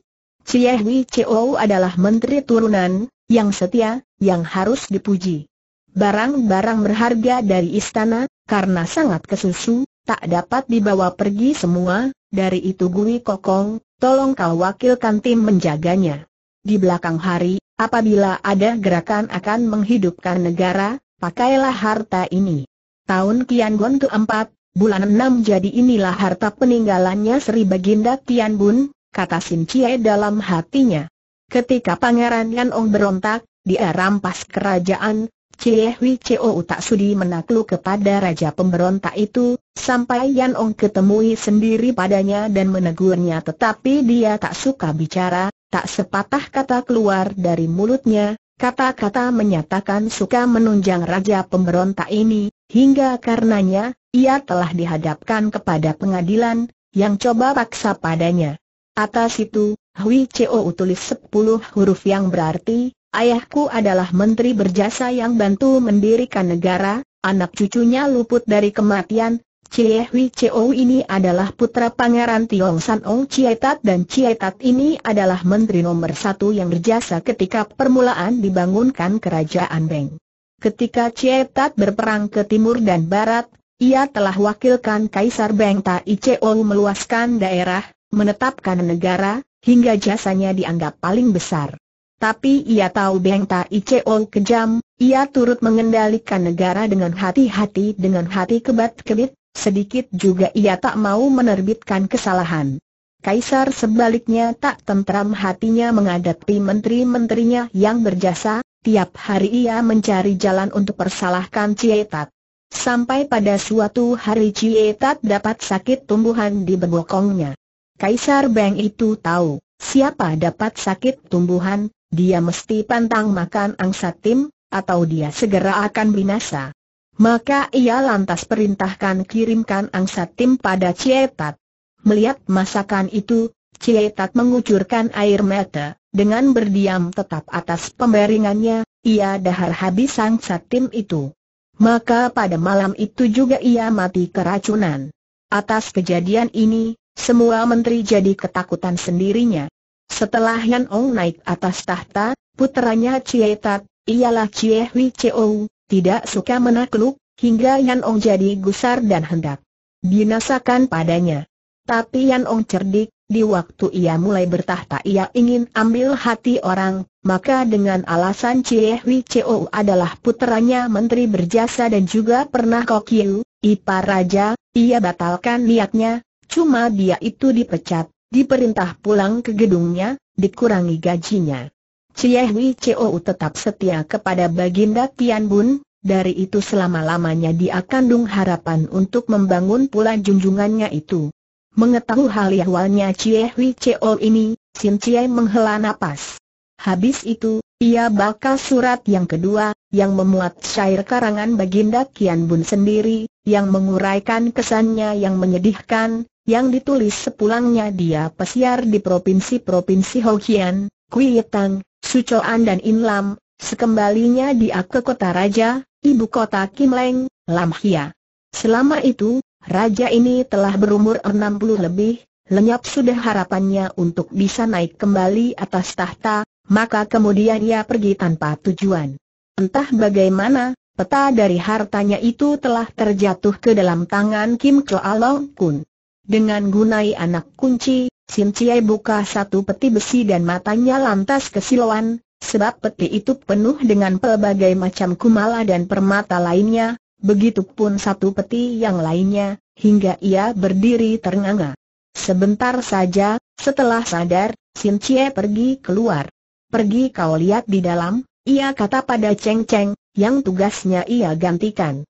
Speaker 1: Hui Chou adalah menteri turunan, yang setia, yang harus dipuji. Barang-barang berharga dari istana, karena sangat kesusu, tak dapat dibawa pergi semua, dari itu Gui Kokong, tolong kau wakilkan tim menjaganya. Di belakang hari, apabila ada gerakan akan menghidupkan negara, pakailah harta ini. Tahun Kian Gon keempat, bulan enam jadi inilah harta peninggalannya Sri Baginda Tian Bun, kata Sin Chie dalam hatinya. Ketika Pangeran Yan Ong berontak, dia rampas kerajaan, Cehwi Ceo Chou tak sudi menakluk kepada Raja Pemberontak itu, sampai Yan Ong ketemui sendiri padanya dan menegurnya tetapi dia tak suka bicara, tak sepatah kata keluar dari mulutnya, kata-kata menyatakan suka menunjang Raja Pemberontak ini, hingga karenanya, ia telah dihadapkan kepada pengadilan, yang coba paksa padanya. Atas itu, Hui Chou tulis sepuluh huruf yang berarti, Ayahku adalah menteri berjasa yang bantu mendirikan negara, anak cucunya luput dari kematian. Cie Hui Cheo ini adalah putra Pangeran Tiong San Ong Chie Tat dan Chie Tat ini adalah menteri nomor satu yang berjasa ketika permulaan dibangunkan kerajaan Beng. Ketika Chie Tat berperang ke timur dan barat, ia telah wakilkan Kaisar Beng Tai Cheo meluaskan daerah, menetapkan negara, hingga jasanya dianggap paling besar. Tapi ia tahu Beng Tai Cheo kejam, ia turut mengendalikan negara dengan hati-hati dengan hati kebat-kebit, sedikit juga ia tak mau menerbitkan kesalahan. Kaisar sebaliknya tak tentram hatinya menghadapi menteri-menterinya yang berjasa, tiap hari ia mencari jalan untuk persalahkan Tat. Sampai pada suatu hari Tat dapat sakit tumbuhan di bebokongnya. Kaisar Beng itu tahu, siapa dapat sakit tumbuhan, dia mesti pantang makan angsa tim, atau dia segera akan binasa. Maka ia lantas perintahkan kirimkan angsa tim pada Cietat. Melihat masakan itu, Cietat mengucurkan air mata, dengan berdiam tetap atas pembaringannya, ia dahar habis angsa tim itu. Maka pada malam itu juga ia mati keracunan. Atas kejadian ini, semua menteri jadi ketakutan sendirinya. Setelah Yan Ong naik atas tahta, puteranya Cie Tat, ialah Cie Hui Ong, tidak suka menakluk, hingga Yan Ong jadi gusar dan hendak binasakan padanya. Tapi Yan Ong cerdik, di waktu ia mulai bertahta ia ingin ambil hati orang, maka dengan alasan Cie Hui Ong adalah puteranya menteri berjasa dan juga pernah kokiu, ipar raja, ia batalkan niatnya, cuma dia itu dipecat diperintah pulang ke gedungnya, dikurangi gajinya. Cie Hui Chou tetap setia kepada Baginda Tian Bun, dari itu selama-lamanya dia kandung harapan untuk membangun pula junjungannya itu. Mengetahui hal awalnya Cie Hui Chou ini, Sin Cie menghela nafas. Habis itu, ia bakal surat yang kedua, yang memuat syair karangan Baginda Kian Bun sendiri, yang menguraikan kesannya yang menyedihkan, yang ditulis sepulangnya dia pesiar di provinsi-provinsi Hokkien, Kuitang, Sucoan dan Inlam, sekembalinya dia ke kota raja, ibu kota Kimleng, Lamhia. Selama itu, raja ini telah berumur 60 lebih, lenyap sudah harapannya untuk bisa naik kembali atas tahta, maka kemudian ia pergi tanpa tujuan. Entah bagaimana, peta dari hartanya itu telah terjatuh ke dalam tangan Kim Choa Kun. Dengan gunai anak kunci, Sim Cie buka satu peti besi dan matanya lantas kesiluan, sebab peti itu penuh dengan pelbagai macam kumala dan permata lainnya, begitupun satu peti yang lainnya, hingga ia berdiri ternganga. Sebentar saja, setelah sadar, Sim Cie pergi keluar. Pergi kau lihat di dalam, ia kata pada Cheng Cheng, yang tugasnya ia gantikan.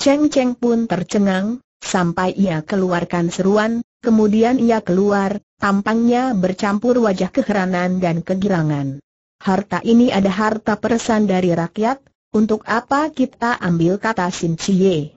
Speaker 1: Cheng Cheng pun tercengang, Sampai ia keluarkan seruan, kemudian ia keluar, tampangnya bercampur wajah keheranan dan kegirangan. Harta ini ada harta peresan dari rakyat, untuk apa kita ambil kata Sin Cie?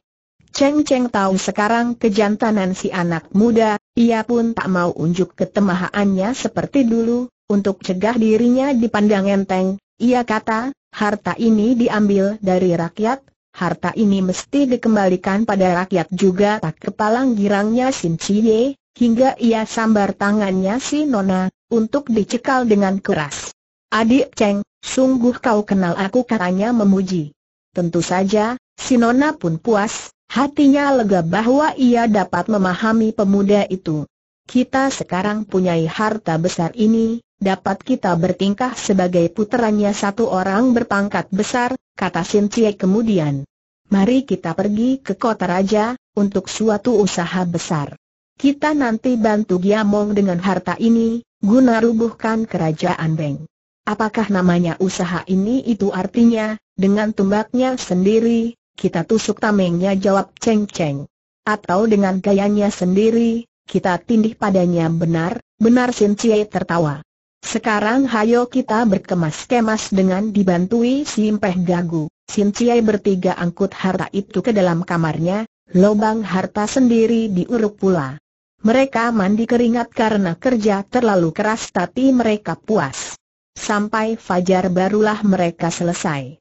Speaker 1: Cheng Cheng tahu sekarang kejantanan si anak muda, ia pun tak mau unjuk ketemahaannya seperti dulu, untuk cegah dirinya dipandang enteng, ia kata, harta ini diambil dari rakyat, harta ini mesti dikembalikan pada rakyat juga tak kepalang girangnya Sin Cie, hingga ia sambar tangannya si Nona, untuk dicekal dengan keras. Adik Cheng, sungguh kau kenal aku katanya memuji. Tentu saja, si Nona pun puas, hatinya lega bahwa ia dapat memahami pemuda itu. Kita sekarang punyai harta besar ini, dapat kita bertingkah sebagai puteranya satu orang berpangkat besar, kata Sintie kemudian. Mari kita pergi ke kota raja, untuk suatu usaha besar. Kita nanti bantu Giamong dengan harta ini, guna rubuhkan kerajaan Beng. Apakah namanya usaha ini itu artinya, dengan tumbaknya sendiri, kita tusuk tamengnya jawab Cheng Cheng. Atau dengan gayanya sendiri, kita tindih padanya benar, benar Sin Cie tertawa. Sekarang hayo kita berkemas-kemas dengan dibantui impeh Gagu. Sin Ciai bertiga angkut harta itu ke dalam kamarnya, Lubang harta sendiri diuruk pula. Mereka mandi keringat karena kerja terlalu keras tapi mereka puas. Sampai fajar barulah mereka selesai.